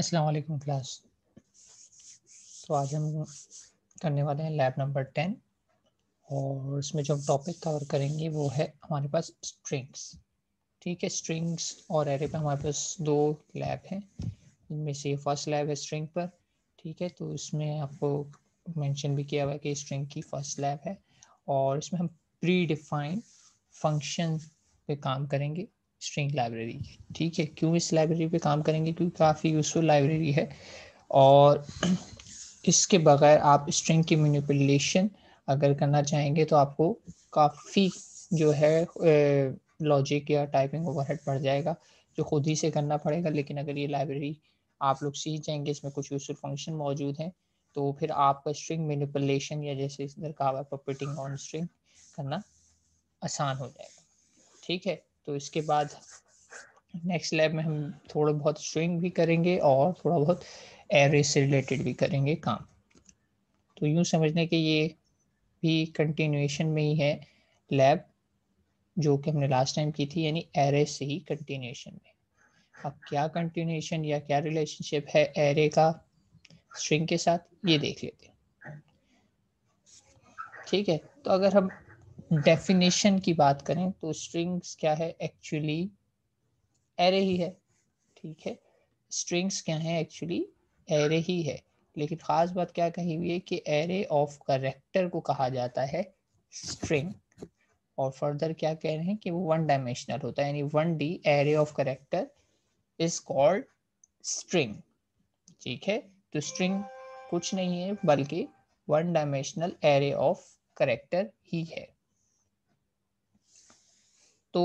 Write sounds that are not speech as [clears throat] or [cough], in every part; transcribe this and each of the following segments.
अस्सलाम वालेकुम क्लास तो आज हम करने वाले हैं लैब नंबर टेन और इसमें जो हम टॉपिक कवर करेंगे वो है हमारे पास स्ट्रिंग्स ठीक है स्ट्रिंग्स और एरे पे हमारे पास दो लैब हैं इनमें से फर्स्ट लैब है स्ट्रिंग पर ठीक है तो इसमें आपको मेंशन भी किया हुआ है कि स्ट्रिंग की फर्स्ट लैब है और इसमें हम प्री डिफाइंड फंक्शन पे काम करेंगे स्ट्रिंग लाइब्रेरी ठीक है क्यों इस लाइब्रेरी पे काम करेंगे क्योंकि काफ़ी यूज़फुल लाइब्रेरी है और [clears throat] इसके बगैर आप स्ट्रिंग की मैनिपुलेशन अगर करना चाहेंगे तो आपको काफ़ी जो है लॉजिक या टाइपिंग ओवरहेड पड़ जाएगा जो खुद ही से करना पड़ेगा लेकिन अगर ये लाइब्रेरी आप लोग सीख जाएंगे इसमें कुछ यूजफुल फंक्शन मौजूद हैं तो फिर आपका स्ट्रिंग मैनिपुलेशन या जैसे इधर कहा हुआ ऑन स्ट्रिंग करना आसान हो जाएगा ठीक है तो इसके बाद नेक्स्ट लैब में हम थोड़ा बहुत स्विंग भी करेंगे और थोड़ा बहुत एरे से रिलेटेड भी करेंगे काम तो यूँ समझने के ये भी कंटिन्यूएशन में ही है लैब जो कि हमने लास्ट टाइम की थी यानी एरे से ही कंटिन्यूएशन में अब क्या कंटिन्यूएशन या क्या रिलेशनशिप है एरे का स्ट्रिंग के साथ ये देख लेते हैं ठीक है तो अगर हम डेफिनेशन की बात करें तो स्ट्रिंग्स क्या है एक्चुअली एरे ही है ठीक है स्ट्रिंग्स क्या है एक्चुअली एरे ही है लेकिन ख़ास बात क्या कही हुई है कि एरे ऑफ करेक्टर को कहा जाता है स्ट्रिंग और फर्दर क्या कह रहे हैं कि वो वन डायमेंशनल होता है यानी one D array of character is called string ठीक है तो स्ट्रिंग कुछ नहीं है बल्कि one dimensional array of character ही है तो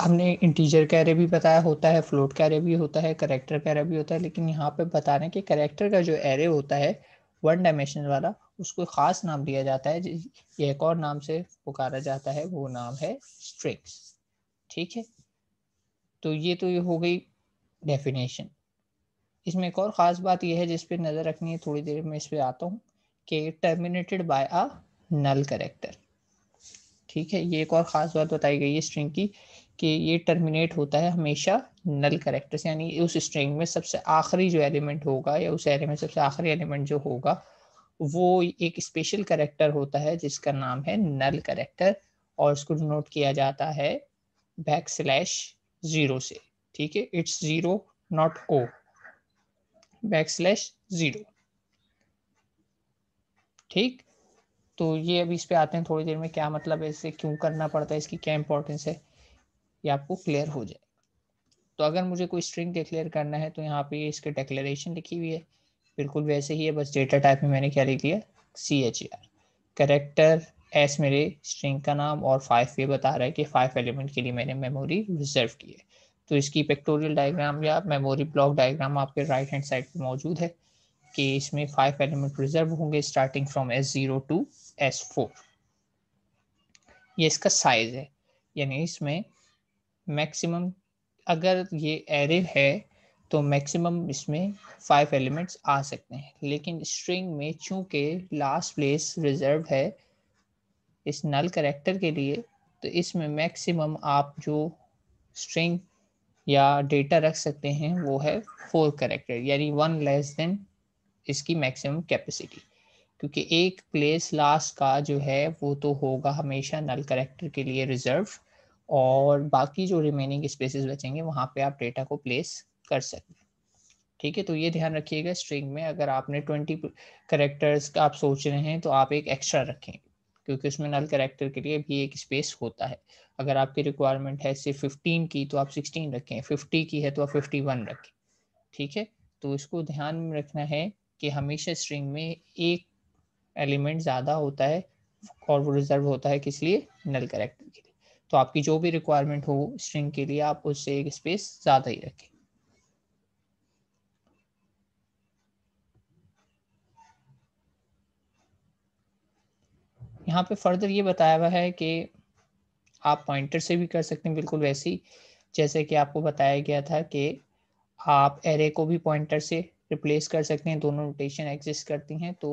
हमने इंटीजर कैरे एरे भी बताया होता है फ्लोट कैरे भी होता है करेक्टर कैरे भी होता है लेकिन यहाँ पे बता रहे हैं कि करेक्टर का जो एरे होता है वन डायमेंशन वाला उसको ख़ास नाम दिया जाता है ये एक और नाम से पुकारा जाता है वो नाम है स्ट्रिक्स ठीक है तो ये तो ये हो गई डेफिनेशन इसमें एक और ख़ास बात यह है जिस नज़र रखनी है थोड़ी देर में इस पर आता हूँ कि terminated by a null character ठीक है ये एक और ख़ास बात बताई गई है स्ट्रिंग की कि ये टर्मिनेट होता है हमेशा नल करेक्टर से यानी उस स्ट्रिंग में सबसे आखिरी जो एलिमेंट होगा या उस एरे में सबसे आखिरी एलिमेंट जो होगा वो एक स्पेशल करेक्टर होता है जिसका नाम है नल करेक्टर और उसको नोट किया जाता है बैक स्लैश ज़ीरो से ठीक है it's zero not O backslash zero ठीक तो ये अभी इस पर आते हैं थोड़ी देर में क्या मतलब है इसे क्यों करना पड़ता है इसकी क्या इंपॉर्टेंस है ये आपको क्लियर हो जाए तो अगर मुझे कोई स्ट्रिंग डिक्लेयर करना है तो यहाँ पे इसके डिक्लेरेशन लिखी हुई है बिल्कुल वैसे ही है बस डेटा टाइप में मैंने क्या लिख लिया C H E R character S मेरे स्ट्रिंग का नाम और फाइव ये बता रहा है कि फाइव एलिमेंट के लिए मैंने मेमोरी रिजर्व की है तो इसकी पिक्टोरियल डायग्राम या मेमोरी ब्लॉक डायग्राम आपके राइट हैंड साइड पर मौजूद है कि इसमें फाइव एलिमेंट रिजर्व होंगे starting from S zero to S four ये इसका साइज़ है यानी इसमें मैक्सिमम अगर ये एरे है तो मैक्सिमम इसमें फाइव एलिमेंट्स आ सकते हैं लेकिन स्ट्रिंग में चूंकि लास्ट प्लेस रिजर्व है इस नल करेक्टर के लिए तो इसमें मैक्सिमम आप जो स्ट्रिंग या डेटा रख सकते हैं वो है फोर करेक्टर यानी वन लेस देन इसकी मैक्सिमम कैपेसिटी क्योंकि एक प्लेस लास्ट का जो है वो तो होगा हमेशा नल करेक्टर के लिए रिजर्व और बाकी जो रिमेनिंग स्पेसेस बचेंगे वहाँ पे आप डेटा को प्लेस कर सकते हैं ठीक है तो ये ध्यान रखिएगा स्ट्रिंग में अगर आपने ट्वेंटी करेक्टर्स का आप सोच रहे हैं तो आप एक एक्स्ट्रा रखेंगे क्योंकि उसमें नल करेक्टर के लिए भी एक स्पेस होता है अगर आपकी रिक्वायरमेंट है सिर्फ फिफ्टीन की तो आप सिक्सटीन रखें फिफ्टी की है तो आप फिफ्टी वन रखें ठीक है तो इसको ध्यान में रखना है कि हमेशा स्ट्रिंग में एक एलिमेंट ज़्यादा होता है और वो रिजर्व होता है किस लिए नल करेक्टर के लिए तो आपकी जो भी रिक्वायरमेंट हो स्ट्रिंग के लिए आप उससे एक स्पेस ज़्यादा ही रखें यहाँ पे फर्दर ये बताया हुआ है कि आप पॉइंटर से भी कर सकते हैं बिल्कुल वैसी जैसे कि आपको बताया गया था कि आप एरे को भी पॉइंटर से रिप्लेस कर सकते हैं दोनों रोटेशन एग्जिस्ट करती हैं तो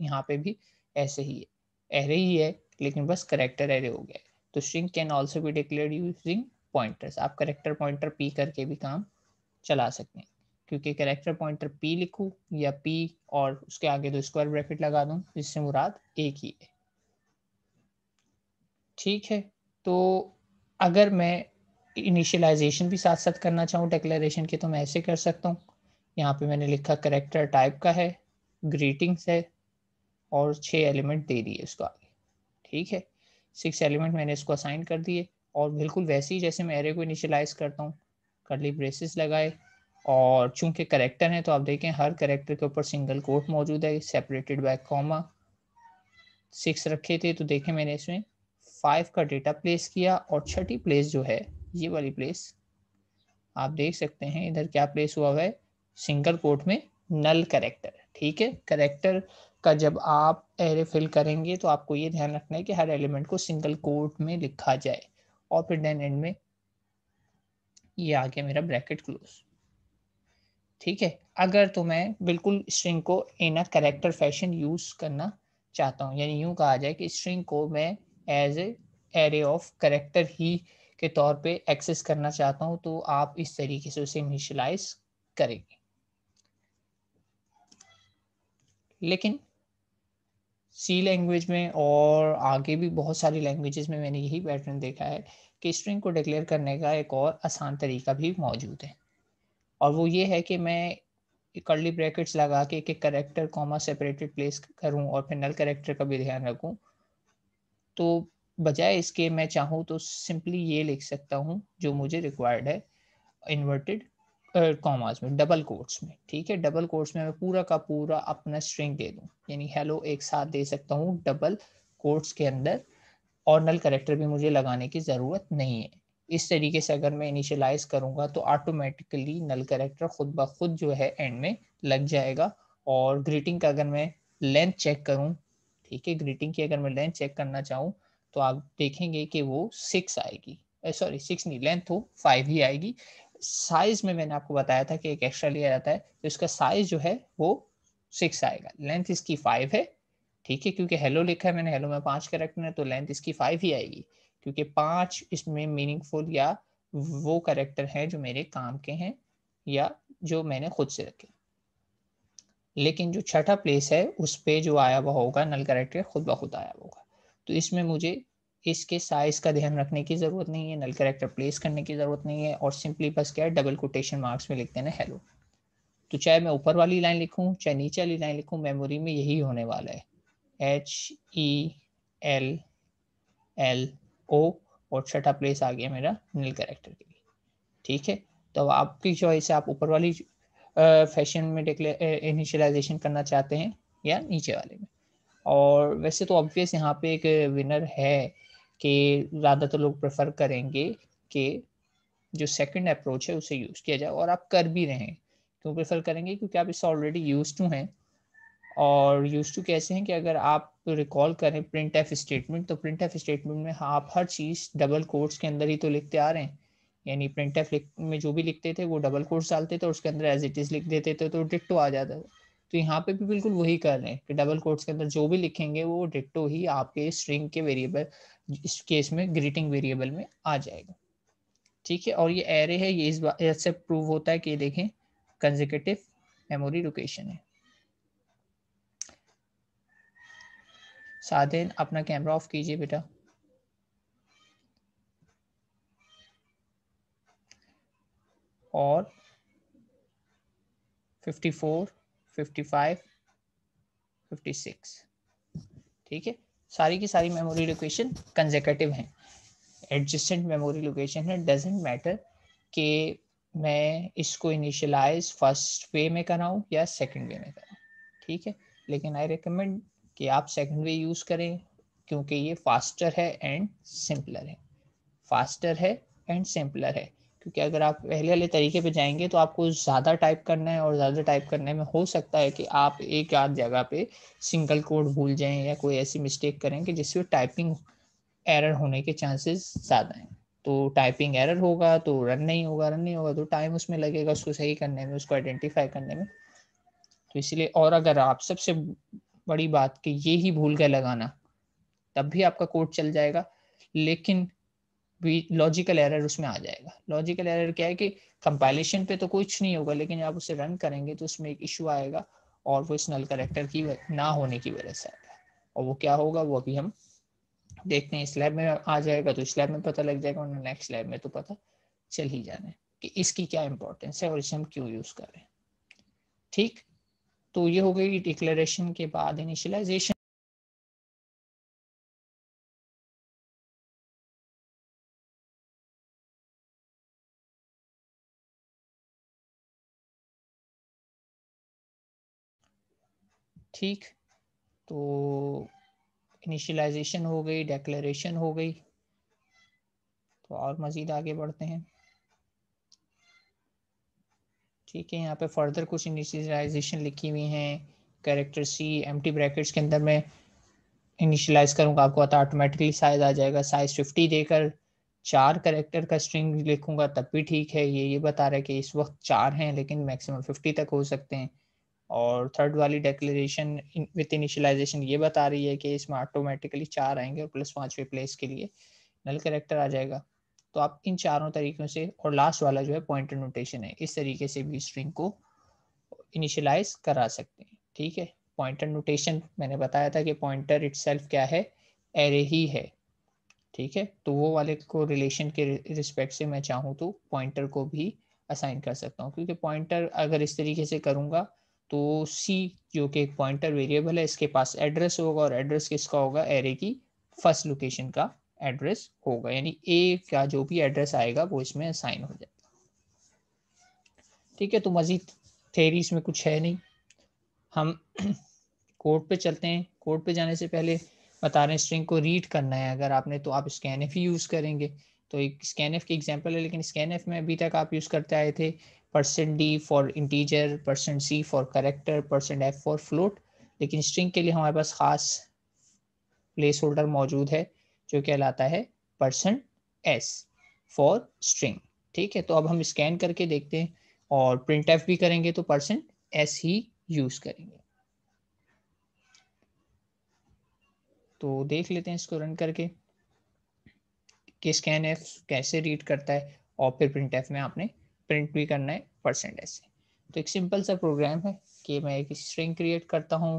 यहाँ पे भी ऐसे ही है एरे ही है लेकिन बस करेक्टर एरे हो गया है तो स्ट्रिंग कैन ऑल्सो भी डिक्लेयर यूजिंग पॉइंटर्स आप करेक्टर पॉइंटर पी करके भी काम चला सकते हैं क्योंकि करेक्टर पॉइंटर पी लिखूँ या पी और उसके आगे दो स्क्वायर ब्रैकेट लगा दूँ जिससे मुराद एक ही है ठीक है तो अगर मैं इनिशियलाइजेशन भी साथ साथ करना चाहूँ डिक्लेरेशन के तो मैं ऐसे कर सकता हूँ यहाँ पे मैंने लिखा करेक्टर टाइप का है ग्रीटिंग्स है और छः एलिमेंट दे दिए इसको आगे ठीक है सिक्स एलिमेंट मैंने इसको असाइन कर दिए और बिल्कुल वैसे ही जैसे मैं एरे को इनिशलाइज करता हूँ करली ब्रेसेस लगाए और चूंकि करेक्टर हैं तो आप देखें हर करेक्टर के ऊपर सिंगल कोट मौजूद है सेपरेटेड बाय कॉमा सिक्स रखे थे तो देखें मैंने इसमें फाइव का डेटा प्लेस किया और छठी प्लेस जो है ये वाली प्लेस आप देख सकते हैं इधर क्या प्लेस हुआ है सिंगल कोट में नल करेक्टर ठीक है करेक्टर का जब आप एरे फिल करेंगे तो आपको ये ध्यान रखना है कि हर एलिमेंट को सिंगल कोट में लिखा जाए और फिर डेन एंड में ये आ गया मेरा ब्रैकेट क्लोज ठीक है अगर तो मैं बिल्कुल स्ट्रिंग को in a character fashion use करना चाहता हूँ यानी यूं कहा जाए कि स्ट्रिंग को मैं as a array of character ही के तौर पे एक्सेस करना चाहता हूँ तो आप इस तरीके से उसे इनिशलाइज करेंगे लेकिन सी लैंग्वेज में और आगे भी बहुत सारी लैंग्वेजेस में मैंने यही पैटर्न देखा है कि स्ट्रिंग को डिक्लेयर करने का एक और आसान तरीका भी मौजूद है और वो ये है कि मैं कर्ली ब्रैकेट्स लगा के एक करेक्टर कॉमा सेपरेटेड प्लेस करूं और फिर नल करेक्टर का भी ध्यान रखूं तो बजाय इसके मैं चाहूँ तो सिंपली ये लिख सकता हूँ जो मुझे रिक्वायर्ड है इन्वर्टेड कॉमास में डबल कोर्ट्स में ठीक है डबल कोर्ट्स में मैं पूरा का पूरा अपना स्ट्रिंग दे दूँ यानी हेलो एक साथ दे सकता हूँ डबल कोर्ट्स के अंदर और नल करेक्टर भी मुझे लगाने की ज़रूरत नहीं है इस तरीके से अगर मैं इनिशलाइज करूँगा तो ऑटोमेटिकली नल करेक्टर खुद ब खुद जो है एंड में लग जाएगा और ग्रीटिंग का अगर मैं लेंथ चेक करूँ ठीक है ग्रीटिंग की अगर मैं लेंथ चेक करना चाहूँ तो आप देखेंगे कि वो सिक्स आएगी सॉरी सिक्स नहीं लेंथ हो फाइव ही आएगी साइज में मैंने आपको बताया था कि एक एक्स्ट्रा लिया जाता है तो इसका साइज जो है वो सिक्स आएगा लेंथ इसकी फाइव है ठीक है क्योंकि हेलो लिखा है मैंने हेलो में पांच करेक्टर है तो लेंथ इसकी फाइव ही आएगी क्योंकि पांच इसमें मीनिंगफुल या वो करेक्टर हैं जो मेरे काम के हैं या जो मैंने खुद से रखे लेकिन जो छठा प्लेस है उस पे जो आया हुआ होगा नल करेक्टर खुद ब खुद आया हुआ होगा तो इसमें मुझे इसके साइज का ध्यान रखने की ज़रूरत नहीं है नल करेक्टर प्लेस करने की ज़रूरत नहीं है और सिंपली बस क्या है डबल कोटेशन मार्क्स में लिख देना हेलो तो चाहे मैं ऊपर वाली लाइन लिखूँ चाहे नीचे वाली लाइन लिखूँ मेमोरी में यही होने वाला है H E L L O और छठा प्लेस आ गया मेरा नील करेक्टर के लिए ठीक है तो आपकी चॉइस है आप ऊपर वाली फैशन में इनिशियलाइजेशन करना चाहते हैं या नीचे वाले में और वैसे तो ऑब्वियस यहाँ पे एक विनर है कि ज़्यादातर तो लोग प्रेफर करेंगे कि जो सेकंड अप्रोच है उसे यूज़ किया जाए और आप कर भी रहे हैं क्यों प्रेफर करेंगे क्योंकि आप इससे ऑलरेडी यूज टू हैं और यूज टू कैसे हैं कि अगर आप रिकॉल करें प्रिंट एफ स्टेटमेंट तो प्रिंट एफ स्टेटमेंट में आप हर चीज़ डबल कोर्ट्स के अंदर ही तो लिखते आ रहे हैं यानी प्रिंट एफ में जो भी लिखते थे वो डबल कोर्स डालते थे और उसके अंदर एज इट इज़ लिख देते थे तो डिट्टो आ जाता था तो यहाँ पे भी बिल्कुल वही कर रहे हैं कि डबल कोट्स के अंदर जो भी लिखेंगे वो डिट्टो ही आपके स्ट्रिंग के वेरिएबल इस केस में ग्रीटिंग वेरिएबल में आ जाएगा ठीक है और ये एरे है ये इस बात से प्रूव होता है कि ये देखें कंजिकेटिव मेमोरी लोकेशन है साधन अपना कैमरा ऑफ कीजिए बेटा और 54 फिफ्टी फाइव फिफ्टी सिक्स ठीक है सारी की सारी मेमोरी लोकेशन कंजेकेटिव हैं एडजस्टेंट मेमोरी लोकेशन है डजेंट मैटर कि मैं इसको इनिशलाइज फर्स्ट वे में कराऊँ या सेकेंड वे में कराऊँ ठीक है लेकिन आई रिकमेंड कि आप सेकेंड वे यूज़ करें क्योंकि ये फास्टर है एंड सिंपलर है फास्टर है एंड सिंपलर है क्योंकि अगर आप पहले वाले तरीके पे जाएंगे तो आपको ज़्यादा टाइप करना है और ज़्यादा टाइप करने में हो सकता है कि आप एक आध जगह पे सिंगल कोड भूल जाएं या कोई ऐसी मिस्टेक करें कि जिससे टाइपिंग एरर होने के चांसेस ज़्यादा हैं तो टाइपिंग एरर होगा तो रन नहीं होगा रन नहीं होगा तो टाइम उसमें लगेगा उसको सही करने में उसको आइडेंटिफाई करने में तो इसलिए और अगर आप सबसे बड़ी बात कि ये ही भूल गए लगाना तब भी आपका कोड चल जाएगा लेकिन भी लॉजिकल एरर उसमें आ जाएगा लॉजिकल एरर क्या है कि कंपाइलेशन पे तो कुछ नहीं होगा लेकिन आप उसे रन करेंगे तो उसमें एक इशू आएगा और वो इस नल करेक्टर की ना होने की वजह से आएगा और वो क्या होगा वो अभी हम देखते हैं इस लैब में आ जाएगा तो इस लैब में पता लग जाएगा और नेक्स्ट लैब में तो पता चल ही जाना है कि इसकी क्या इंपॉर्टेंस है और इसे हम क्यों यूज़ कर रहे हैं ठीक तो ये हो गई डिक्लेरेशन के बाद इनिशियलाइजेशन ठीक तो इनिशलाइजेशन हो गई डेक्लेशन हो गई तो और मज़ीद आगे बढ़ते हैं ठीक है यहाँ पे फर्दर कुछ इनिशलाइजेशन लिखी हुई हैं कैरेक्टर सी एम्प्टी ब्रैकेट्स के अंदर मैं इनिशलाइज करूँगा आपको पता ऑटोमेटिकली साइज़ आ जाएगा साइज़ फिफ्टी देकर चार करेक्टर का स्ट्रिंग लिखूंगा तब भी ठीक है ये ये बता रहा है कि इस वक्त चार हैं लेकिन मैक्सिमम फिफ्टी तक हो सकते हैं और थर्ड वाली डेक्लेरेशन विथ इनिशियलाइजेशन ये बता रही है कि इसमें ऑटोमेटिकली चार आएंगे और प्लस पाँचवें प्लेस के लिए नल करेक्टर आ जाएगा तो आप इन चारों तरीकों से और लास्ट वाला जो है पॉइंट नोटेशन है इस तरीके से भी स्ट्रिंग को इनिशियलाइज करा सकते हैं ठीक है पॉइंटर नोटेशन मैंने बताया था कि पॉइंटर इट क्या है एरे ही है ठीक है तो वो वाले को रिलेशन के रिस्पेक्ट से मैं चाहूँ तो पॉइंटर को भी असाइन कर सकता हूँ क्योंकि पॉइंटर अगर इस तरीके से करूँगा तो सी जो कि एक पॉइंटर वेरिएबल है इसके पास एड्रेस होगा और एड्रेस किसका होगा एरे की फर्स्ट लोकेशन का एड्रेस होगा यानी ए का जो भी एड्रेस आएगा वो इसमें असाइन हो जाएगा ठीक है तो मजीद थे इसमें कुछ है नहीं हम कोड [clears throat] पे चलते हैं कोड पे जाने से पहले बता रहे हैं स्ट्रिंग को रीड करना है अगर आपने तो आप स्कैन एफ ही यूज़ करेंगे तो एक स्कैन एफ की एग्जाम्पल है लेकिन स्कैन एफ में अभी तक आप यूज़ करते आए थे percent D for integer percent C for character percent F for float लेकिन स्ट्रिंग के लिए हमारे पास खास प्लेस होल्डर मौजूद है जो कहलाता है परसेंट एस फॉर स्ट्रिंग ठीक है तो अब हम स्कैन करके देखते हैं और प्रिंट एफ भी करेंगे तो परसेंट एस ही यूज करेंगे तो देख लेते हैं इसको रन करके कि स्कैन एफ कैसे रीड करता है और फिर प्रिंट एफ में आपने प्रिंट भी करना है परसेंटेज से तो एक सिंपल सा प्रोग्राम है कि मैं एक स्ट्रिंग क्रिएट करता हूँ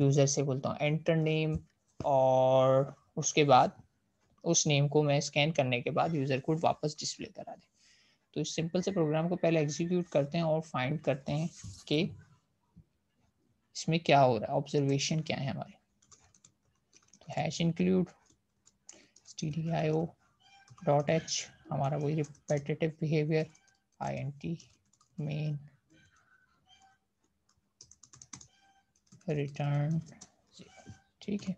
यूज़र से बोलता हूँ एंटर नेम और उसके बाद उस नेम को मैं स्कैन करने के बाद यूज़र को वापस डिस्प्ले करा दें तो इस सिंपल से प्रोग्राम को पहले एग्जीक्यूट करते हैं और फाइंड करते हैं कि इसमें क्या हो रहा है ऑब्जर्वेशन क्या है हमारे तो hash include T dot H हमारा वही repetitive behaviour int main return ठीक है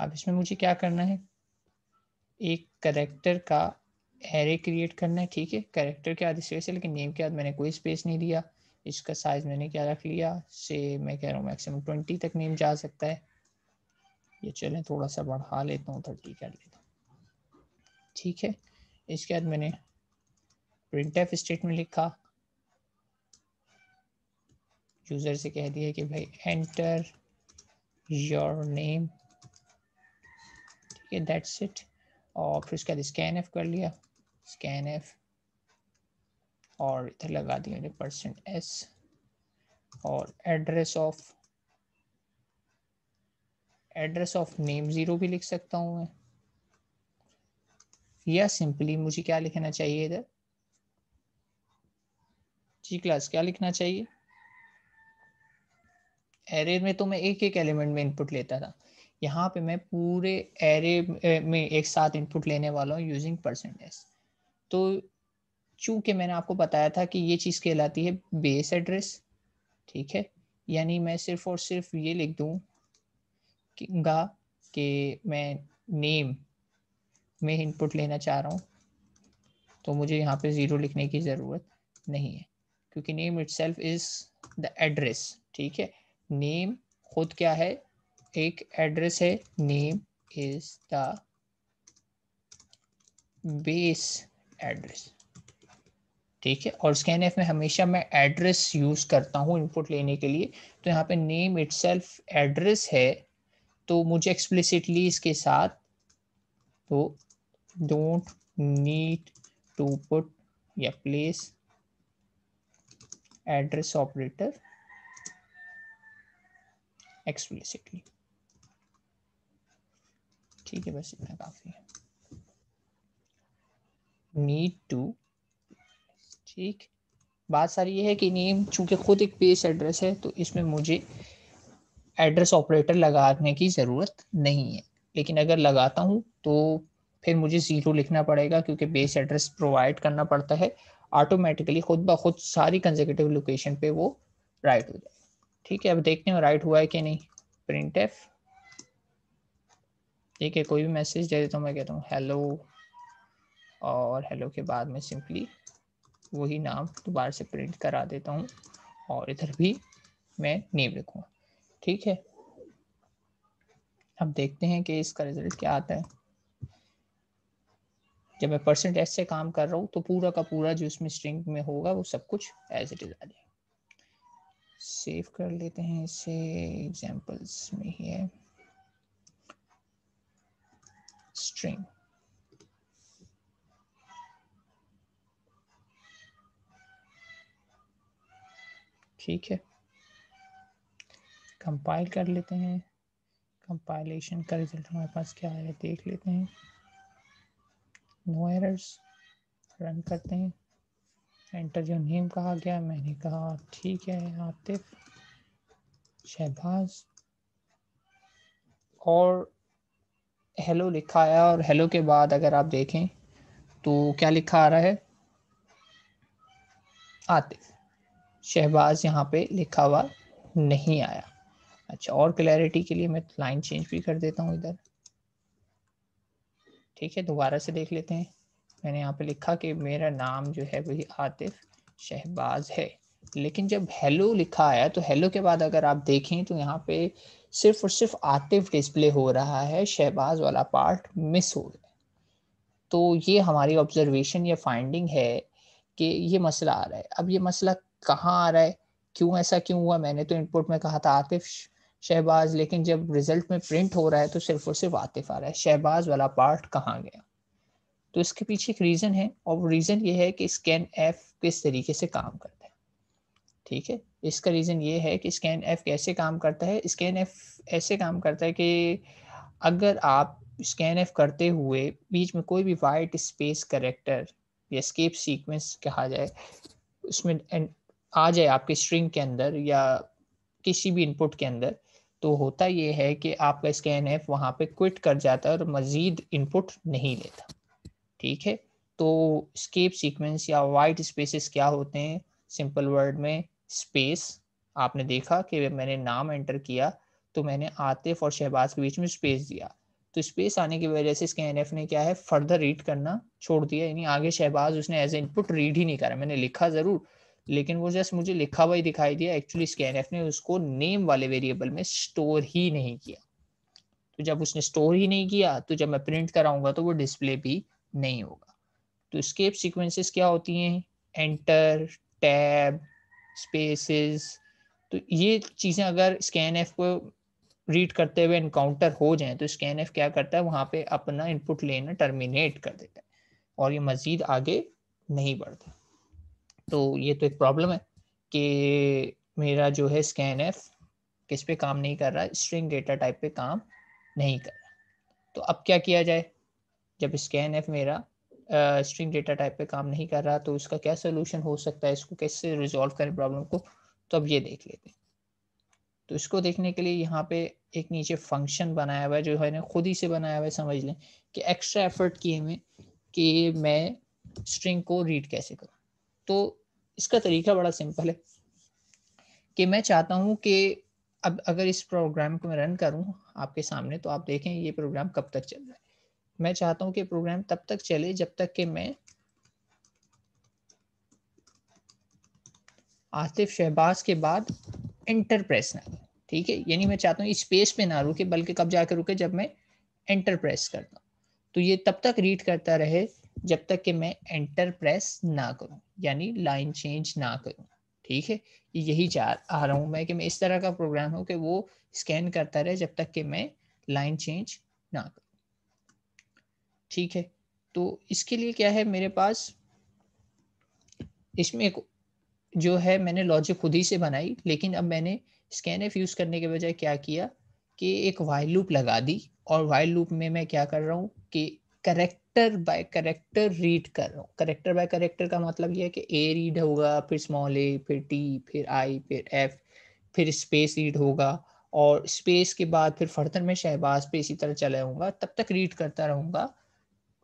अब इसमें मुझे क्या करना है एक करेक्टर का एरे क्रिएट करना है ठीक है करेक्टर के आधे स्पेस है लेकिन नेम के बाद मैंने कोई स्पेस नहीं दिया इसका साइज मैंने क्या रख लिया से मैं कह रहा हूँ मैक्सिमम ट्वेंटी तक नेम जा सकता है ये चलें थोड़ा सा बढ़ा लेता हूँ थर्टी कर लेता हूँ ठीक है इसके बाद मैंने एफ स्टेटमेंट लिखा यूजर से कह दिया कि भाई एंटर योर नेम ठीक है दैट्स इट और फिर उसके बाद स्कैन एफ कर लिया स्कैन एफ और इधर लगा दिया परसेंट एस और address of address of name zero भी लिख सकता हूँ मैं या सिंपली मुझे क्या लिखना चाहिए इधर जी क्लास क्या लिखना चाहिए एरे में तो मैं एक एक एलिमेंट में इनपुट लेता था यहाँ पे मैं पूरे एरे में एक साथ इनपुट लेने वाला हूँ यूजिंग परसेंटेज तो चूंकि मैंने आपको बताया था कि ये चीज़ कहलाती है बेस एड्रेस ठीक है यानी मैं सिर्फ और सिर्फ ये लिख दूँ कि मैं नेम में इनपुट लेना चाह रहा हूँ तो मुझे यहाँ पे ज़ीरो लिखने की ज़रूरत नहीं है क्योंकि name itself is the address ठीक है नेम खुद क्या है एक एड्रेस है name is the base address ठीक है और स्कैन में हमेशा मैं एड्रेस यूज़ करता हूँ इनपुट लेने के लिए तो यहाँ पे नेम सेल्फ एड्रेस है तो मुझे एक्सप्लिसिटली इसके साथ तो डोंट नीड टू पुट या प्लेस address operator explicitly ठीक है बस इतना काफी है नीड टू ठीक बात सारी ये है कि नेम चूंकि खुद एक बेस एड्रेस है तो इसमें मुझे एड्रेस ऑपरेटर लगाने की ज़रूरत नहीं है लेकिन अगर लगाता हूँ तो फिर मुझे ज़ीरो लिखना पड़ेगा क्योंकि बेस एड्रेस प्रोवाइड करना पड़ता है ऑटोमेटिकली खुद ब खुद सारी कंजेकेटिव लोकेशन पे वो राइट हो जाए ठीक है अब देखते हैं राइट हुआ है कि नहीं प्रिंट एफ ठीक है कोई भी मैसेज दे देता हूँ मैं कहता हूँ हेलो और हेलो के बाद में सिंपली वही नाम दोबारा से प्रिंट करा देता हूँ और इधर भी मैं नेम लिखूँगा ठीक है अब देखते हैं कि इसका रिजल्ट क्या आता है जब मैं परसेंट एस से काम कर रहा हूँ तो पूरा का पूरा जो इसमें स्ट्रिंग में होगा वो सब कुछ एज इट इज आ जाएगा सेव कर लेते हैं इसे एग्जांपल्स में ही है स्ट्रिंग ठीक है कंपाइल कर लेते हैं कंपाइलेशन का रिजल्ट हमारे पास क्या आया देख लेते हैं नो एरर्स रन करते हैं एंटर जो नेम कहा गया मैंने कहा ठीक है आतिफ शहबाज और हेलो लिखा आया और हेलो के बाद अगर आप देखें तो क्या लिखा आ रहा है आतिफ शहबाज यहाँ पे लिखा हुआ नहीं आया अच्छा और क्लैरिटी के लिए मैं लाइन चेंज भी कर देता हूँ इधर ठीक है दोबारा से देख लेते हैं मैंने यहाँ पे लिखा कि मेरा नाम जो है वही आतिफ शहबाज है लेकिन जब हेलो लिखा आया तो हेलो के बाद अगर आप देखें तो यहाँ पे सिर्फ और सिर्फ आतिफ डिस्प्ले हो रहा है शहबाज वाला पार्ट मिस हो गया तो ये हमारी ऑब्जर्वेशन या फाइंडिंग है कि ये मसला आ रहा है अब ये मसला कहाँ आ रहा है क्यों ऐसा क्यों हुआ मैंने तो इनपुट में कहा था आतिफ शहबाज लेकिन जब रिजल्ट में प्रिंट हो रहा है तो सिर्फ और सिर्फ आतिफ आ रहा है शहबाज वाला पार्ट कहाँ गया तो इसके पीछे एक रीज़न है और वो रीज़न ये है कि स्कैन एफ किस तरीके से काम करता है ठीक है इसका रीज़न ये है कि स्कैन एफ कैसे काम करता है स्कैन एफ ऐसे काम करता है कि अगर आप स्कैन एफ करते हुए बीच में कोई भी वाइट स्पेस करेक्टर या स्केप सीक्वेंस कहा जाए उसमें आ जाए आपके स्ट्रिंग के अंदर या किसी भी इनपुट के अंदर तो होता ये है कि आपका स्कैन एफ वहाँ पर क्विट कर जाता है और मज़ीद इनपुट नहीं लेता ठीक है तो स्केप सीक्वेंस या वाइट स्पेसेस क्या होते हैं सिंपल वर्ड में स्पेस आपने देखा कि मैंने नाम एंटर किया तो मैंने आतिफ और शहबाज के बीच में स्पेस दिया तो स्पेस आने की वजह से इसके एफ ने क्या है फर्दर रीड करना छोड़ दिया यानी आगे शहबाज उसने एज ए इनपुट रीड ही नहीं करा मैंने लिखा ज़रूर लेकिन वो जस्ट मुझे लिखा हुआ ही दिखाई दिया एक्चुअली स्कैन ने उसको नेम वाले वेरिएबल में स्टोर ही नहीं किया तो जब उसने स्टोर ही नहीं किया तो जब मैं प्रिंट कराऊंगा तो वो डिस्प्ले भी नहीं होगा तो स्केप सिक्वेंसेस क्या होती हैं एंटर टैब स्पेसेस तो ये चीज़ें अगर स्कैन एफ को रीड करते हुए इनकाउंटर हो जाए तो स्कैन एफ क्या करता है वहाँ पर अपना इनपुट लेना टर्मिनेट कर देता है और ये मज़ीद आगे नहीं बढ़ता तो ये तो एक प्रॉब्लम है कि मेरा जो है स्कैन एफ किस पे काम नहीं कर रहा स्ट्रिंग डेटा टाइप पे काम नहीं कर रहा तो अब क्या किया जाए जब स्कैन एफ मेरा स्ट्रिंग डेटा टाइप पे काम नहीं कर रहा तो उसका क्या सोल्यूशन हो सकता है इसको कैसे रिजॉल्व करें प्रॉब्लम को तो अब ये देख लेते हैं तो इसको देखने के लिए यहाँ पे एक नीचे फंक्शन बनाया हुआ है जो है ना खुद ही से बनाया हुआ है समझ लें कि एक्स्ट्रा एफर्ट किए हुए कि मैं स्ट्रिंग को रीड कैसे करूँ तो इसका तरीका बड़ा सिंपल है कि मैं चाहता हूँ कि अब अगर इस प्रोग्राम को मैं रन करूँ आपके सामने तो आप देखें ये प्रोग्राम कब तक चल रहा है मैं चाहता हूँ कि प्रोग्राम तब तक चले जब तक कि मैं आतिफ शहबाज के बाद इंटरप्रेस ना ठीक है यानी मैं चाहता हूँ स्पेस पे ना रुके बल्कि कब जाकर रुके जब मैं इंटरप्रेस करता हूँ तो ये तब तक रीड करता रहे जब तक कि मैं एंटर प्रेस ना करूं यानी लाइन चेंज ना करूं ठीक है यही चाह आ रहा हूं मैं कि मैं इस तरह का प्रोग्राम हूं कि वो स्कैन करता रहे जब तक कि मैं लाइन चेंज ना करूं ठीक है तो इसके लिए क्या है मेरे पास इसमें जो है मैंने लॉजिक खुद ही से बनाई लेकिन अब मैंने स्कैन एफ यूज़ करने के बजाय क्या किया कि एक वाइल लूप लगा दी और वाइल लूप में मैं क्या कर रहा हूँ कि करेक्टर बाय करेक्टर रीड कर रहा हूँ करेक्टर बाय करेक्टर का मतलब ये है कि ए रीड होगा फिर स्मॉल ए फिर टी फिर आई फिर एफ फिर स्पेस रीड होगा और स्पेस के बाद फिर फर्दर में शहबाज पे इसी तरह चलाऊंगा तब तक रीड करता रहूँगा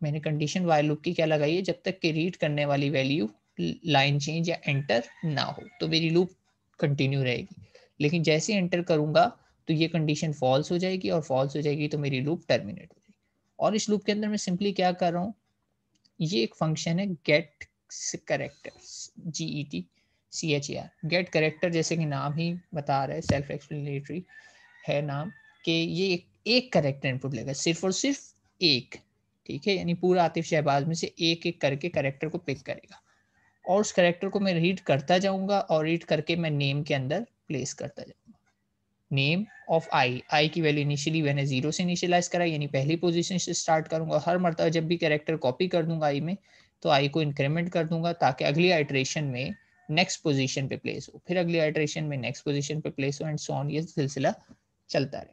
मैंने कंडीशन वाई लूप की क्या लगाई है जब तक कि रीड करने वाली वैल्यू लाइन चेंज या एंटर ना हो तो मेरी लूप कंटिन्यू रहेगी लेकिन जैसे एंटर करूंगा तो ये कंडीशन फॉल्स हो जाएगी और फॉल्स हो जाएगी तो मेरी लूप टर्मिनेट हो जाएगी और इस लूप के अंदर मैं सिंपली क्या कर रहा हूँ ये एक फंक्शन है get character G E T C H E R get character जैसे कि नाम ही बता रहा है सेल्फ एक्सप्लेनेटरी है नाम कि ये एक, एक करेक्टर इनपुट लेगा सिर्फ और सिर्फ एक ठीक है यानी पूरा आतिफ शहबाज में से एक एक करके करेक्टर को पिक करेगा और उस करेक्टर को मैं रीड करता जाऊंगा और रीड करके मैं नेम के अंदर प्लेस करता जाऊँगा नेम ऑफ आई आई की वैल्यू इनिशियली मैंने जीरो से इनिशियलाइज करा यानी पहली पोजीशन से स्टार्ट करूंगा हर मरतबा जब भी कैरेक्टर कॉपी कर दूंगा आई में तो आई को इंक्रीमेंट कर दूंगा ताकि अगली आइट्रेशन में नेक्स्ट पोजीशन पे प्लेस हो फिर अगली आइट्रेशन में नेक्स्ट पोजिशन पे प्लेस हो एंड सोन ये सिलसिला चलता रहे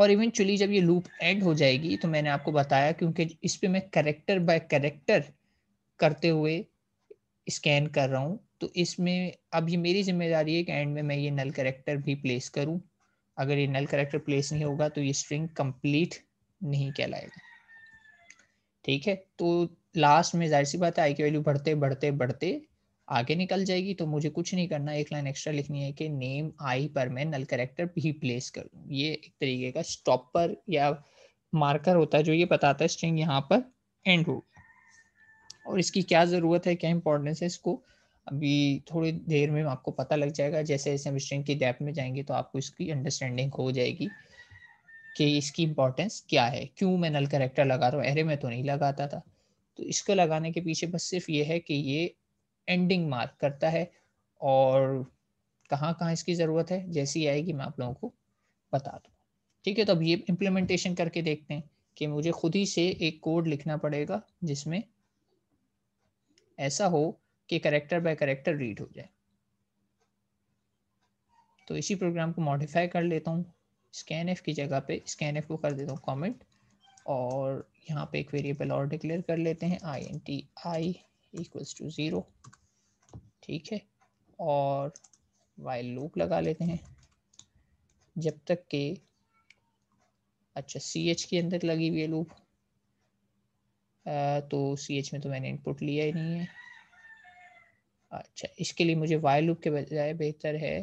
और इवेंचुअली जब ये लूप एंड हो जाएगी तो मैंने आपको बताया क्योंकि इस पर मैं करेक्टर बाय करेक्टर करते हुए स्कैन कर रहा हूँ तो इसमें अब ये मेरी जिम्मेदारी है कि एंड में मैं ये नल करेक्टर भी प्लेस करूँ अगर ये नल करेक्टर प्लेस नहीं होगा तो ये स्ट्रिंग कंप्लीट नहीं कहलाएगा ठीक है तो लास्ट में जाहिर सी बात है आई की वैल्यू बढ़ते बढ़ते बढ़ते आगे निकल जाएगी तो मुझे कुछ नहीं करना एक लाइन एक्स्ट्रा लिखनी है कि नेम आई पर मैं नल करेक्टर भी प्लेस कर ये एक तरीके का स्टॉपर या मार्कर होता है जो ये बताता है स्ट्रिंग यहाँ पर एंड हो और इसकी क्या ज़रूरत है क्या इंपॉर्टेंस है इसको अभी थोड़ी देर में आपको पता लग जाएगा जैसे जैसे हम स्ट्रिंग की डेप में जाएंगे तो आपको इसकी अंडरस्टैंडिंग हो जाएगी कि इसकी इम्पोर्टेंस क्या है क्यों मैं नल करेक्टर लगा रहा हूँ एरे में तो नहीं लगाता था तो इसको लगाने के पीछे बस सिर्फ ये है कि ये एंडिंग मार्क करता है और कहाँ कहाँ इसकी ज़रूरत है जैसी आएगी मैं आप लोगों को बता दूँ ठीक है तो अब ये इम्प्लीमेंटेशन करके देखते हैं कि मुझे खुद ही से एक कोड लिखना पड़ेगा जिसमें ऐसा हो कि करेक्टर बाय करेक्टर रीड हो जाए तो इसी प्रोग्राम को मॉडिफाई कर लेता हूँ स्कैन एफ की जगह पे स्कैन एफ को कर देता हूँ कॉमेंट और यहाँ पे एक वेरिएबल और डिक्लेयर कर लेते हैं I N T I equals to zero ठीक है और वाइल लूप लगा लेते हैं जब तक के अच्छा सी एच के अंदर लगी हुई है लूप तो सी एच में तो मैंने इनपुट लिया ही नहीं है अच्छा इसके लिए मुझे वाई लूप के बजाय बेहतर है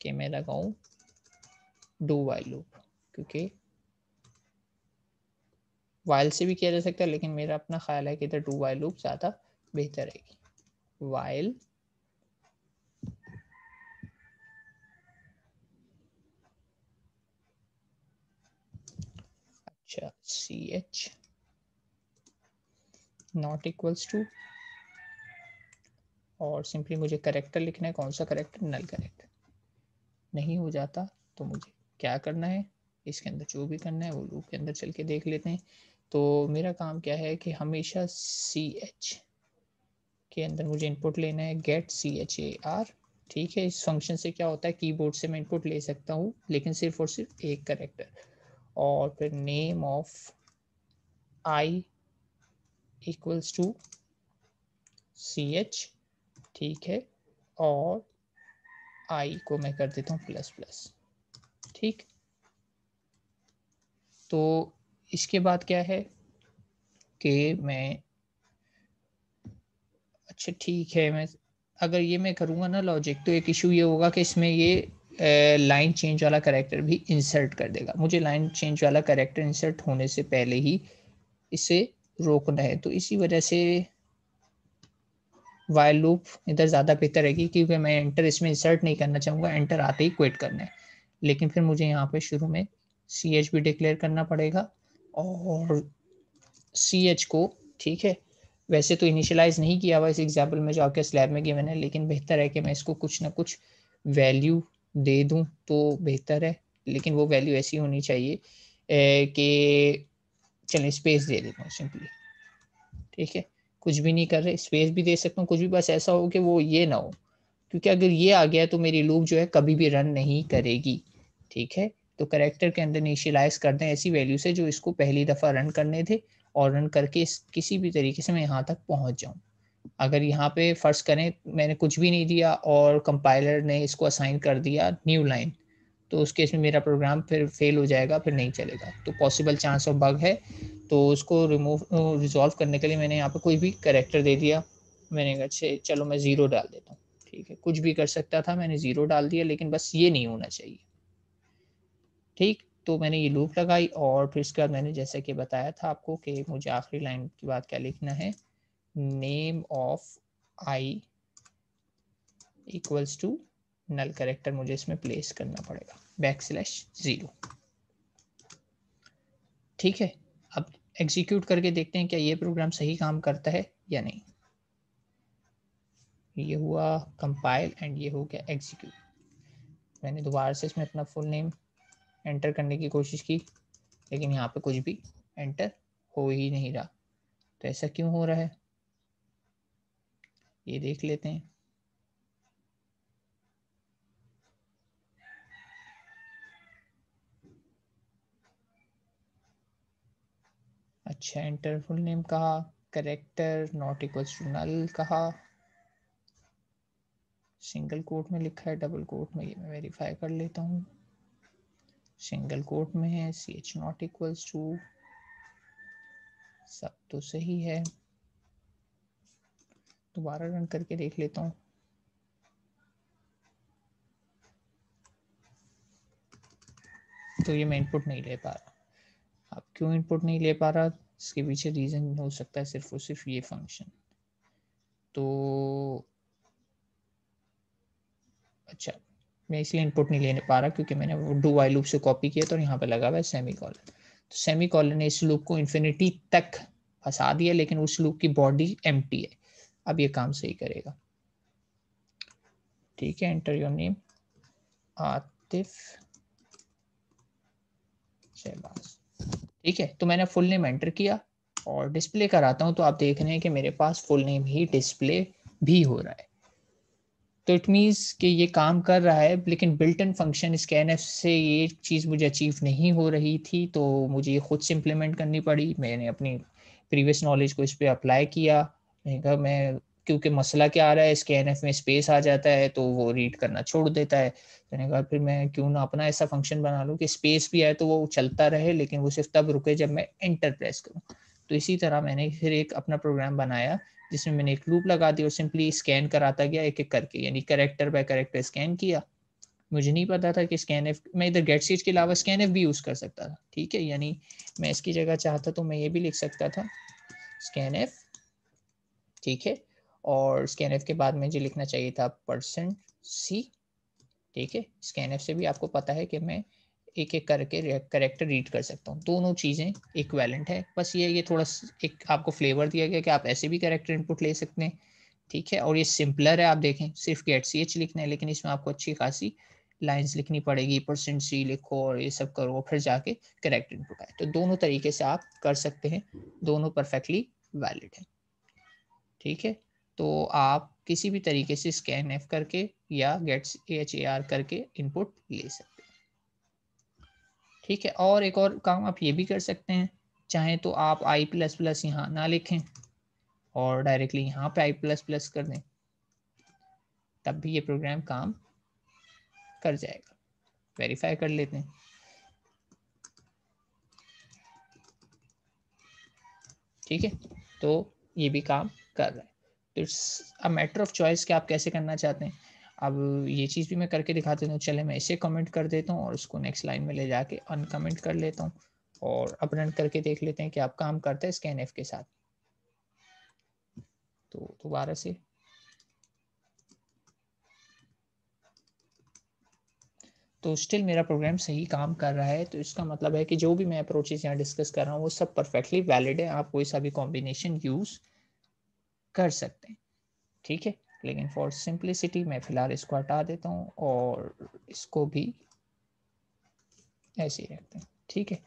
कि मैं लगाऊं डू वाई लूप क्योंकि वाइल से भी किया जा सकता है लेकिन मेरा अपना ख्याल है कि इधर डू वाई लूप ज़्यादा बेहतर रहेगी वाइल अच्छा C H not equals to और सिंपली मुझे करेक्टर लिखना है कौन सा करेक्टर नल करेक्टर नहीं हो जाता तो मुझे क्या करना है इसके अंदर जो भी करना है वो लूप के अंदर चल के देख लेते हैं तो मेरा काम क्या है कि हमेशा सी एच के अंदर मुझे इनपुट लेना है get C H A R ठीक है इस फंक्शन से क्या होता है कीबोर्ड से मैं इनपुट ले सकता हूँ लेकिन सिर्फ और सिर्फ एक करेक्टर और फिर name of I equals to C H ठीक है और आई को मैं कर देता हूँ प्लस प्लस ठीक तो इसके बाद क्या है कि मैं अच्छा ठीक है मैं अगर ये मैं करूँगा ना लॉजिक तो एक इशू ये होगा कि इसमें ये लाइन चेंज वाला करेक्टर भी इंसर्ट कर देगा मुझे लाइन चेंज वाला करेक्टर इंसर्ट होने से पहले ही इसे रोकना है तो इसी वजह से वायर लूप इधर ज़्यादा बेहतर रहेगी क्योंकि मैं एंटर इसमें इंसर्ट नहीं करना चाहूँगा एंटर आते ही क्विट करना है लेकिन फिर मुझे यहाँ पे शुरू में सी एच भी डिक्लेयर करना पड़ेगा और सी एच को ठीक है वैसे तो इनिशलाइज नहीं किया हुआ इस एग्जाम्पल में जो आपके स्लैब में गिवन है लेकिन बेहतर है कि मैं इसको कुछ ना कुछ वैल्यू दे दूँ तो बेहतर है लेकिन वो वैल्यू ऐसी होनी चाहिए कि चलें स्पेस दे देता हूँ सिंपली ठीक है कुछ भी नहीं कर रहे स्पेस भी दे सकता हूँ कुछ भी बस ऐसा हो कि वो ये ना हो क्योंकि अगर ये आ गया तो मेरी लूप जो है कभी भी रन नहीं करेगी ठीक है तो करेक्टर के अंदर इनिशियलाइज कर दें ऐसी वैल्यू से जो इसको पहली दफ़ा रन करने थे और रन करके किसी भी तरीके से मैं यहाँ तक पहुँच जाऊँ अगर यहाँ पे फर्श करें मैंने कुछ भी नहीं दिया और कंपाइलर ने इसको असाइन कर दिया न्यू लाइन तो उस केस में मेरा प्रोग्राम फिर फेल हो जाएगा फिर नहीं चलेगा तो पॉसिबल चांस ऑफ बग है तो उसको रिमूव रिजॉल्व करने के लिए मैंने यहाँ पर कोई भी करेक्टर दे दिया मैंने कहा चलो मैं ज़ीरो डाल देता हूँ ठीक है कुछ भी कर सकता था मैंने ज़ीरो डाल दिया लेकिन बस ये नहीं होना चाहिए ठीक तो मैंने ये लूप लगाई और फिर इसके बाद मैंने जैसे कि बताया था आपको कि मुझे आखिरी लाइन की बात क्या लिखना है name of I equals to null character मुझे इसमें प्लेस करना पड़ेगा बैक स्लैश ज़ीरो ठीक है अब एग्जीक्यूट करके देखते हैं क्या ये प्रोग्राम सही काम करता है या नहीं ये हुआ कंपाइल एंड ये हो गया एग्जीक्यूट मैंने दोबारा से इसमें अपना फुल नेम एंटर करने की कोशिश की लेकिन यहाँ पे कुछ भी एंटर हो ही नहीं रहा तो ऐसा क्यों हो रहा है ये देख लेते हैं अच्छा एंटर फुल नेम कहा character not equal to null कहा सिंगल कोट में लिखा है डबल कोट में ये मैं वेरीफाई कर लेता हूँ सिंगल कोट में है C H not equals to सब तो सही है दोबारा रन करके देख लेता हूँ तो ये मैं इनपुट नहीं ले पा रहा अब क्यों इनपुट नहीं ले पा रहा इसके पीछे रीज़न हो सकता है सिर्फ और सिर्फ ये फंक्शन तो अच्छा मैं इसलिए इनपुट नहीं लेने पा रहा क्योंकि मैंने वो डू वाई लूप से कॉपी किया तो यहाँ पे लगा हुआ है सेमी कॉलर तो सेमी कॉलर ने इस लूप को इन्फिनिटी तक फंसा दिया लेकिन उस लूप की बॉडी एम है अब ये काम सही करेगा ठीक है enter your name Atif Shahbaz ठीक है तो मैंने फुल नेम एंटर किया और डिस्प्ले कराता हूँ तो आप देख रहे हैं कि मेरे पास फुल नेम ही डिस्प्ले भी हो रहा है तो इट मीन्स कि ये काम कर रहा है लेकिन बिल्टन फंक्शन स्कैन से ये चीज़ मुझे अचीव नहीं हो रही थी तो मुझे ये खुद से इम्प्लीमेंट करनी पड़ी मैंने अपनी प्रीवियस नॉलेज को इस पर अप्लाई किया मैं क्योंकि मसला क्या आ रहा है इसके एन में स्पेस आ जाता है तो वो रीड करना छोड़ देता है मैंने कहा फिर मैं क्यों ना अपना ऐसा फंक्शन बना लूँ कि स्पेस भी आए तो वो चलता रहे लेकिन वो सिर्फ तब रुके जब मैं इंटर प्रेस करूँ तो इसी तरह मैंने फिर एक अपना प्रोग्राम बनाया जिसमें मैंने एक लूप लगा दी और सिंपली स्कैन कराता गया एक एक करके यानी करेक्टर बाय करेक्टर स्कैन किया मुझे नहीं पता था कि स्कैन एफ मैं इधर गेट सीट के अलावा स्कैन एफ भी यूज़ कर सकता था ठीक है यानी मैं इसकी जगह चाहता तो मैं ये भी लिख सकता था स्कैन एफ ठीक है और स्कैन के बाद मुझे लिखना चाहिए था परसेंट सी ठीक है स्कैन से भी आपको पता है कि मैं एक एक करके करेक्टर रीड कर सकता हूँ दोनों चीज़ें इक्वेलेंट है बस ये ये थोड़ा एक आपको फ्लेवर दिया गया कि आप ऐसे भी करेक्टर इनपुट ले सकते हैं ठीक है और ये सिंपलर है आप देखें सिर्फ गेट सी एच लिखना है लेकिन इसमें आपको अच्छी खासी लाइंस लिखनी पड़ेगी परसेंट सी लिखो और ये सब करो फिर जाके करेक्ट इनपुट आए तो दोनों तरीके से आप कर सकते हैं दोनों परफेक्टली वैलिड है ठीक है तो आप किसी भी तरीके से स्कैन एफ करके या गेट्स एच ए आर करके इनपुट ले सकते हैं ठीक है और एक और काम आप ये भी कर सकते हैं चाहे तो आप आई प्लस प्लस यहाँ ना लिखें और डायरेक्टली यहाँ पे आई प्लस प्लस कर दें तब भी ये प्रोग्राम काम कर जाएगा वेरीफाई कर लेते हैं ठीक है तो ये भी काम कर रहा है it's a matter of choice कि आप कैसे करना चाहते हैं अब ये चीज़ भी मैं करके दिखा देता हूँ चले मैं इसे कमेंट कर देता हूँ और उसको नेक्स्ट लाइन में ले जाके अनकमेंट कर लेता हूँ और अब रन करके देख लेते हैं कि आप काम करते हैं स्कैन एफ के साथ तो दोबारा से तो स्टिल मेरा प्रोग्राम सही काम कर रहा है तो इसका मतलब है कि जो भी मैं अप्रोचेस यहाँ डिस्कस कर रहा हूँ वो सब परफेक्टली वैलिड है आप कोई सा भी कॉम्बिनेशन यूज़ कर सकते हैं ठीक है लेकिन फॉर सिंप्लिसिटी मैं फिलहाल इसको हटा देता हूँ और इसको भी ऐसे ही रखते हैं ठीक है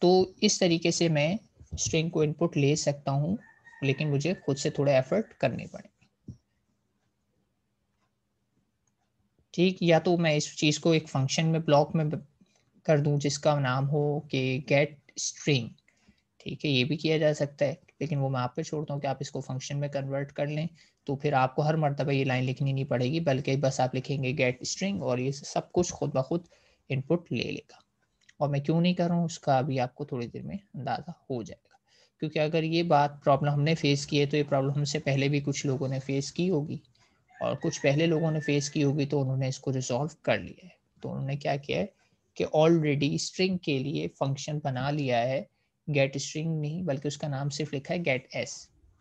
तो इस तरीके से मैं स्ट्रिंग को इनपुट ले सकता हूँ लेकिन मुझे खुद से थोड़ा एफर्ट करने पड़े ठीक या तो मैं इस चीज़ को एक फंक्शन में ब्लॉक में कर दूं जिसका नाम हो कि गेट स्ट्रिंग ठीक है ये भी किया जा सकता है लेकिन वो मैं आप पे छोड़ता हूँ कि आप इसको फंक्शन में कन्वर्ट कर लें तो फिर आपको हर मरतबा ये लाइन लिखनी नहीं पड़ेगी बल्कि बस आप लिखेंगे गेट स्ट्रिंग और ये सब कुछ खुद ब खुद इनपुट ले लेगा और मैं क्यों नहीं कर रहा हूँ उसका अभी आपको थोड़ी देर में अंदाज़ा हो जाएगा क्योंकि अगर ये बात प्रॉब्लम हमने फेस की है तो ये प्रॉब्लम हमसे पहले भी कुछ लोगों ने फेस की होगी और कुछ पहले लोगों ने फेस की होगी तो उन्होंने इसको रिजॉल्व कर लिया है तो उन्होंने क्या किया है कि ऑलरेडी स्ट्रिंग के लिए फंक्शन बना लिया है गेट स्ट्रिंग नहीं बल्कि उसका नाम सिर्फ लिखा है get S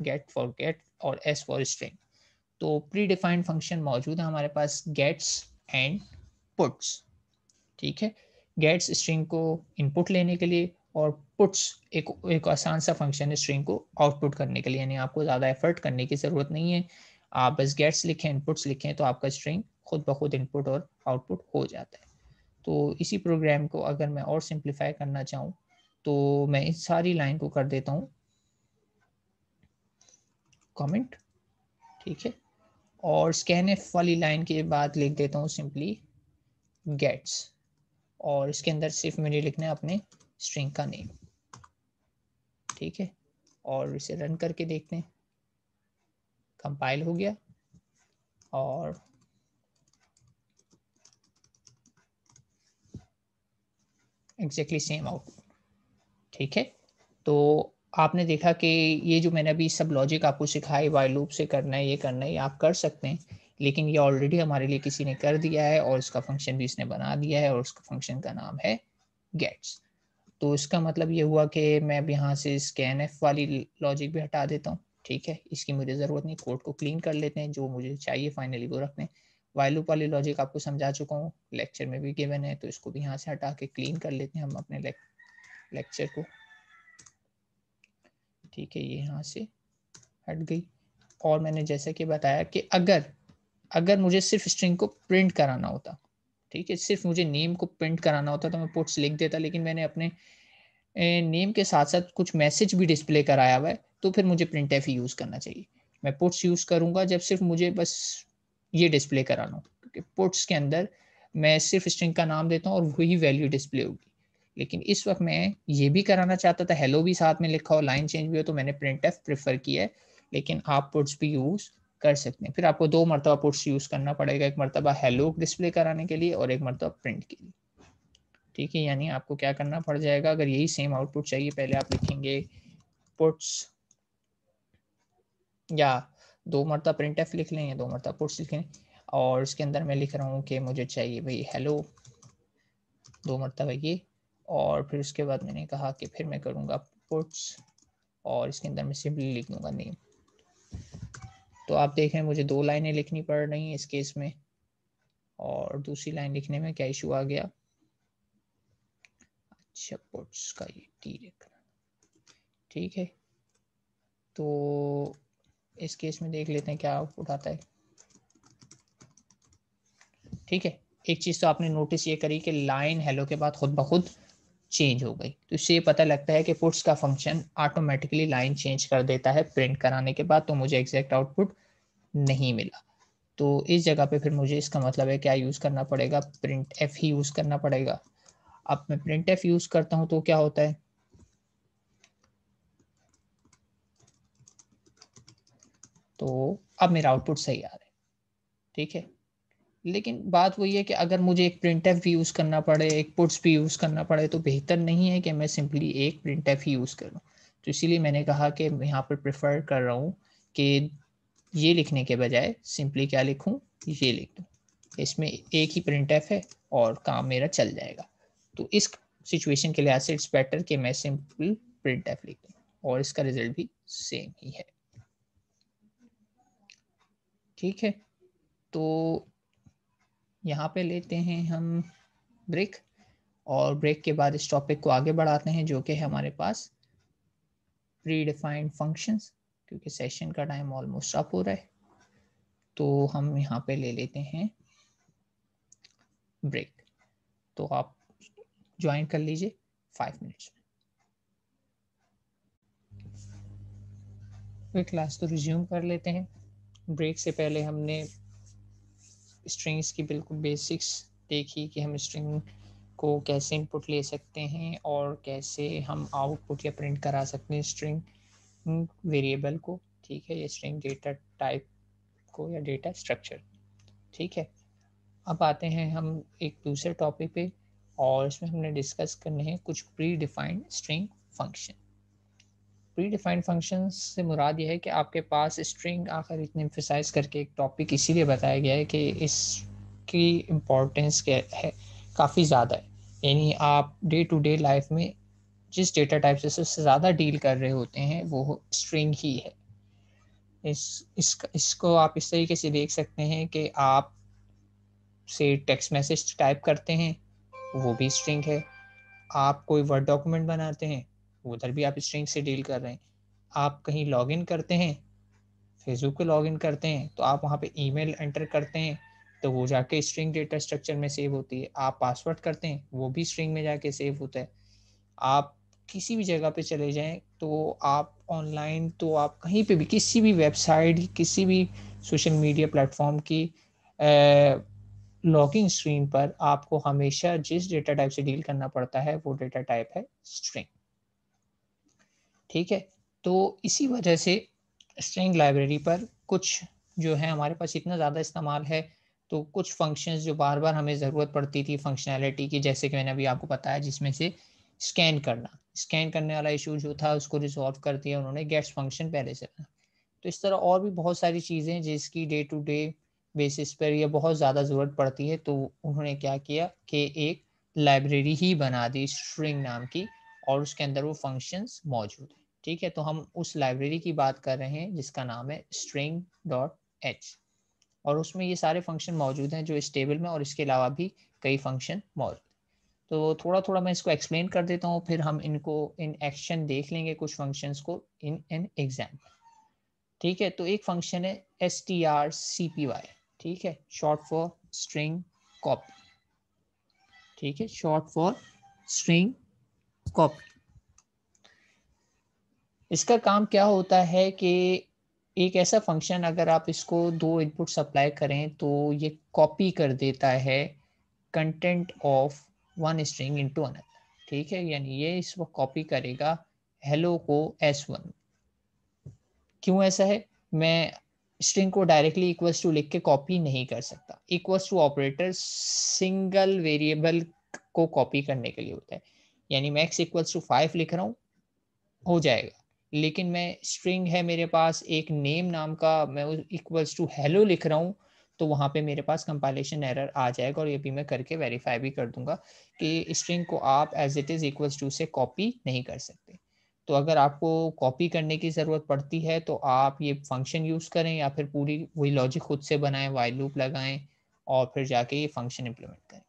get for get और एस फॉर स्ट्रिंग तो प्री डिफाइंड फंक्शन मौजूद है हमारे पास गेट्स एंड पुट्स ठीक है गेट्स स्ट्रिंग को इनपुट लेने के लिए और पुट्स एक एक आसान सा फंक्शन है स्ट्रिंग को आउटपुट करने के लिए यानी आपको ज़्यादा एफर्ट करने की ज़रूरत नहीं है आप बस गेट्स लिखें इनपुट्स लिखें तो आपका स्ट्रिंग खुद ब खुद इनपुट और आउटपुट हो जाता है तो इसी प्रोग्राम को अगर मैं और सिंप्लीफाई करना चाहूँ तो मैं इस सारी लाइन को कर देता हूँ कमेंट ठीक है और स्कैन एफ वाली लाइन के बाद लिख देता हूँ सिंपली गेट्स और इसके अंदर सिर्फ मुझे लिखना है अपने स्ट्रिंग का नेम ठीक है और इसे रन करके देखते हैं कंपाइल हो गया और एग्जैक्टली सेम आउटपुट ठीक है तो आपने देखा कि ये जो मैंने अभी सब लॉजिक आपको सिखाई वाई लूप से करना है ये करना है ये आप कर सकते हैं लेकिन ये ऑलरेडी हमारे लिए किसी ने कर दिया है और इसका फंक्शन भी इसने बना दिया है और उसका फंक्शन का नाम है गेट्स तो इसका मतलब ये हुआ कि मैं अब यहाँ से इसके एन वाली लॉजिक भी हटा देता हूँ ठीक है इसकी मुझे ज़रूरत नहीं कोड को क्लीन कर लेते हैं जो मुझे चाहिए फाइनली वो रखने हैं वाइलूप वाली लॉजिक आपको समझा चुका हूँ लेक्चर में भी गिवन है तो इसको भी यहाँ से हटा के क्लीन कर लेते हैं हम अपने लेक्चर लेक्चर को ठीक है ये यहाँ से हट गई और मैंने जैसा कि बताया कि अगर अगर मुझे सिर्फ स्ट्रिंग को प्रिंट कराना होता ठीक है सिर्फ मुझे नेम को प्रिंट कराना होता तो मैं पुट्स लिख देता लेकिन मैंने अपने नेम के साथ साथ कुछ मैसेज भी डिस्प्ले कराया हुआ है तो फिर मुझे प्रिंट एफ यूज़ करना चाहिए मैं पुट्स यूज़ करूंगा जब सिर्फ मुझे बस ये डिस्प्ले कराना हो क्योंकि पुट्स के अंदर मैं सिर्फ स्ट्रिंग का नाम देता हूँ और वही वैल्यू डिस्प्ले होगी लेकिन इस वक्त मैं ये भी कराना चाहता था हेलो भी साथ में लिखा हो लाइन चेंज भी हो तो मैंने प्रिंट एफ प्रेफर किया है लेकिन आप पुट्स भी यूज़ कर सकते हैं फिर आपको दो मरतबा पुट्स यूज़ करना पड़ेगा एक मरतबा हेलो डिस्प्ले कराने के लिए और एक मरतबा प्रिंट के लिए ठीक है यानी आपको क्या करना पड़ जाएगा अगर यही सेम आउटपुट चाहिए पहले आप लिखेंगे पुट्स या दो मरतबा प्रिंट एफ लिख लें या दो मरतबा पुट्स लिख लें और इसके अंदर मैं लिख रहा हूँ कि मुझे चाहिए भाई हेलो दो मरतबा ये और फिर उसके बाद मैंने कहा कि फिर मैं करूँगा पुट्स और इसके अंदर मैं सिंपली लिख दूँगा नेम तो आप देख रहे हैं मुझे दो लाइनें लिखनी पड़ रही हैं इस केस में और दूसरी लाइन लिखने में क्या इशू आ गया अच्छा पुट्स का ये टी लिख ठीक है तो इस केस में देख लेते हैं क्या आउटपुट आता है ठीक है एक चीज़ तो आपने नोटिस ये करी कि लाइन हेलो के बाद खुद ब खुद चेंज हो गई तो इससे पता लगता है कि पुट्स का फंक्शन ऑटोमेटिकली लाइन चेंज कर देता है प्रिंट कराने के बाद तो मुझे एग्जैक्ट आउटपुट नहीं मिला तो इस जगह पे फिर मुझे इसका मतलब है क्या यूज़ करना पड़ेगा प्रिंट एफ ही यूज़ करना पड़ेगा अब मैं प्रिंट एफ यूज़ करता हूँ तो क्या होता है तो अब मेरा आउटपुट सही आ रहा है ठीक है लेकिन बात वही है कि अगर मुझे एक प्रिंट एफ भी यूज़ करना पड़े एक पुट्स भी यूज़ करना पड़े तो बेहतर नहीं है कि मैं सिंपली एक प्रिंट एफ ही यूज़ करूँ तो इसीलिए मैंने कहा कि यहाँ पर प्रेफर कर रहा हूँ कि ये लिखने के बजाय सिंपली क्या लिखूँ ये लिख दूँ इसमें एक ही प्रिंट एफ है और काम मेरा चल जाएगा तो इस सिचुएशन के लिहाज से इट्स बेटर कि मैं सिंपल प्रिंट एफ लिख दूँ और इसका रिजल्ट भी सेम ही है ठीक है तो यहाँ पे लेते हैं हम ब्रेक और ब्रेक के बाद इस टॉपिक को आगे बढ़ाते हैं जो कि है हमारे पास प्री डिफाइंड फंक्शंस क्योंकि सेशन का टाइम ऑलमोस्ट अप हो रहा है तो हम यहाँ पे ले लेते हैं ब्रेक तो आप ज्वाइन कर लीजिए फाइव मिनट्स में क्लास तो रिज्यूम कर लेते हैं ब्रेक से पहले हमने स्ट्रिंग्स की बिल्कुल बेसिक्स देखी कि हम स्ट्रिंग को कैसे इनपुट ले सकते हैं और कैसे हम आउटपुट या प्रिंट करा सकते हैं स्ट्रिंग वेरिएबल को ठीक है ये स्ट्रिंग डेटा टाइप को या डेटा स्ट्रक्चर ठीक है अब आते हैं हम एक दूसरे टॉपिक पे और इसमें हमने डिस्कस करने हैं कुछ predefined string function predefined function से मुराद ये है कि आपके पास स्ट्रिंग आखिर इतने इम्फिसाइज करके एक टॉपिक इसीलिए बताया गया है कि इसकी इम्पोर्टेंस है काफ़ी ज़्यादा है यानी आप डे टू डे लाइफ में जिस डेटा टाइप से सबसे ज़्यादा डील कर रहे होते हैं वो स्ट्रिंग ही है इस इस इसको आप इस तरीके से देख सकते हैं कि आप से टेक्स्ट मैसेज टाइप करते हैं वो भी स्ट्रिंग है आप कोई वर्ड डॉक्यूमेंट बनाते हैं उधर भी आप स्ट्रिंग से डील कर रहे हैं आप कहीं लॉग इन करते हैं फेसबुक पे लॉग इन करते हैं तो आप वहाँ पे ईमेल एंटर करते हैं तो वो जाके स्ट्रिंग डेटा स्ट्रक्चर में सेव होती है आप पासवर्ड करते हैं वो भी स्ट्रिंग में जाके सेव होता है आप किसी भी जगह पे चले जाएं तो आप ऑनलाइन तो आप कहीं पे भी किसी भी वेबसाइट किसी भी सोशल मीडिया प्लेटफॉर्म की लॉगिंग स्क्रीन पर आपको हमेशा जिस डेटा टाइप से डील करना पड़ता है वो डेटा टाइप है स्ट्रिंग ठीक है तो इसी वजह से स्ट्रिंग लाइब्रेरी पर कुछ जो है हमारे पास इतना ज़्यादा इस्तेमाल है तो कुछ फंक्शंस जो बार बार हमें ज़रूरत पड़ती थी फंक्शनैलिटी की जैसे कि मैंने अभी आपको बताया जिसमें से स्कैन करना स्कैन करने वाला इशू जो था उसको रिजॉल्व कर दिया उन्होंने गेट्स फंक्शन पहले से तो इस तरह और भी बहुत सारी चीज़ें जिसकी डे टू डे बेसिस पर यह बहुत ज़्यादा ज़रूरत पड़ती है तो उन्होंने क्या किया कि एक लाइब्रेरी ही बना दी स्ट्रिंग नाम की और उसके अंदर वो फंक्शंस मौजूद है ठीक है तो हम उस लाइब्रेरी की बात कर रहे हैं जिसका नाम है स्ट्रिंग डॉट एच और उसमें ये सारे फंक्शन मौजूद हैं जो इस टेबल में और इसके अलावा भी कई फंक्शन मौजूद तो थोड़ा थोड़ा मैं इसको एक्सप्लेन कर देता हूँ फिर हम इनको इन एक्शन देख लेंगे कुछ फंक्शंस को इन एन एग्जाम्पल ठीक है तो एक फंक्शन है S T R C P Y ठीक है शॉर्ट फॉर स्ट्रिंग कॉपी ठीक है शॉर्ट फॉर स्ट्रिंग कॉपी इसका काम क्या होता है कि एक ऐसा फंक्शन अगर आप इसको दो इनपुट सप्लाई करें तो ये कॉपी कर देता है content of one string into another ठीक है यानी ये इसको कॉपी करेगा हेलो को एस वन क्यों ऐसा है मैं स्ट्रिंग को डायरेक्टली इक्वल्स टू लिख के कॉपी नहीं कर सकता equals to operator single variable को कॉपी करने के लिए होता है यानी मैं एक्स इक्वल्स टू फाइव लिख रहा हूँ हो जाएगा लेकिन मैं स्ट्रिंग है मेरे पास एक नेम नाम का मैं इक्वल्स टू हेलो लिख रहा हूँ तो वहाँ पे मेरे पास कंपाइलेशन एरर आ जाएगा और ये भी मैं करके वेरीफाई भी कर दूंगा कि स्ट्रिंग को आप as it is equals to से कॉपी नहीं कर सकते तो अगर आपको कॉपी करने की ज़रूरत पड़ती है तो आप ये फंक्शन यूज़ करें या फिर पूरी वही लॉजिक खुद से बनाएं वाई लूप लगाएं और फिर जाके ये फंक्शन इम्प्लीमेंट करें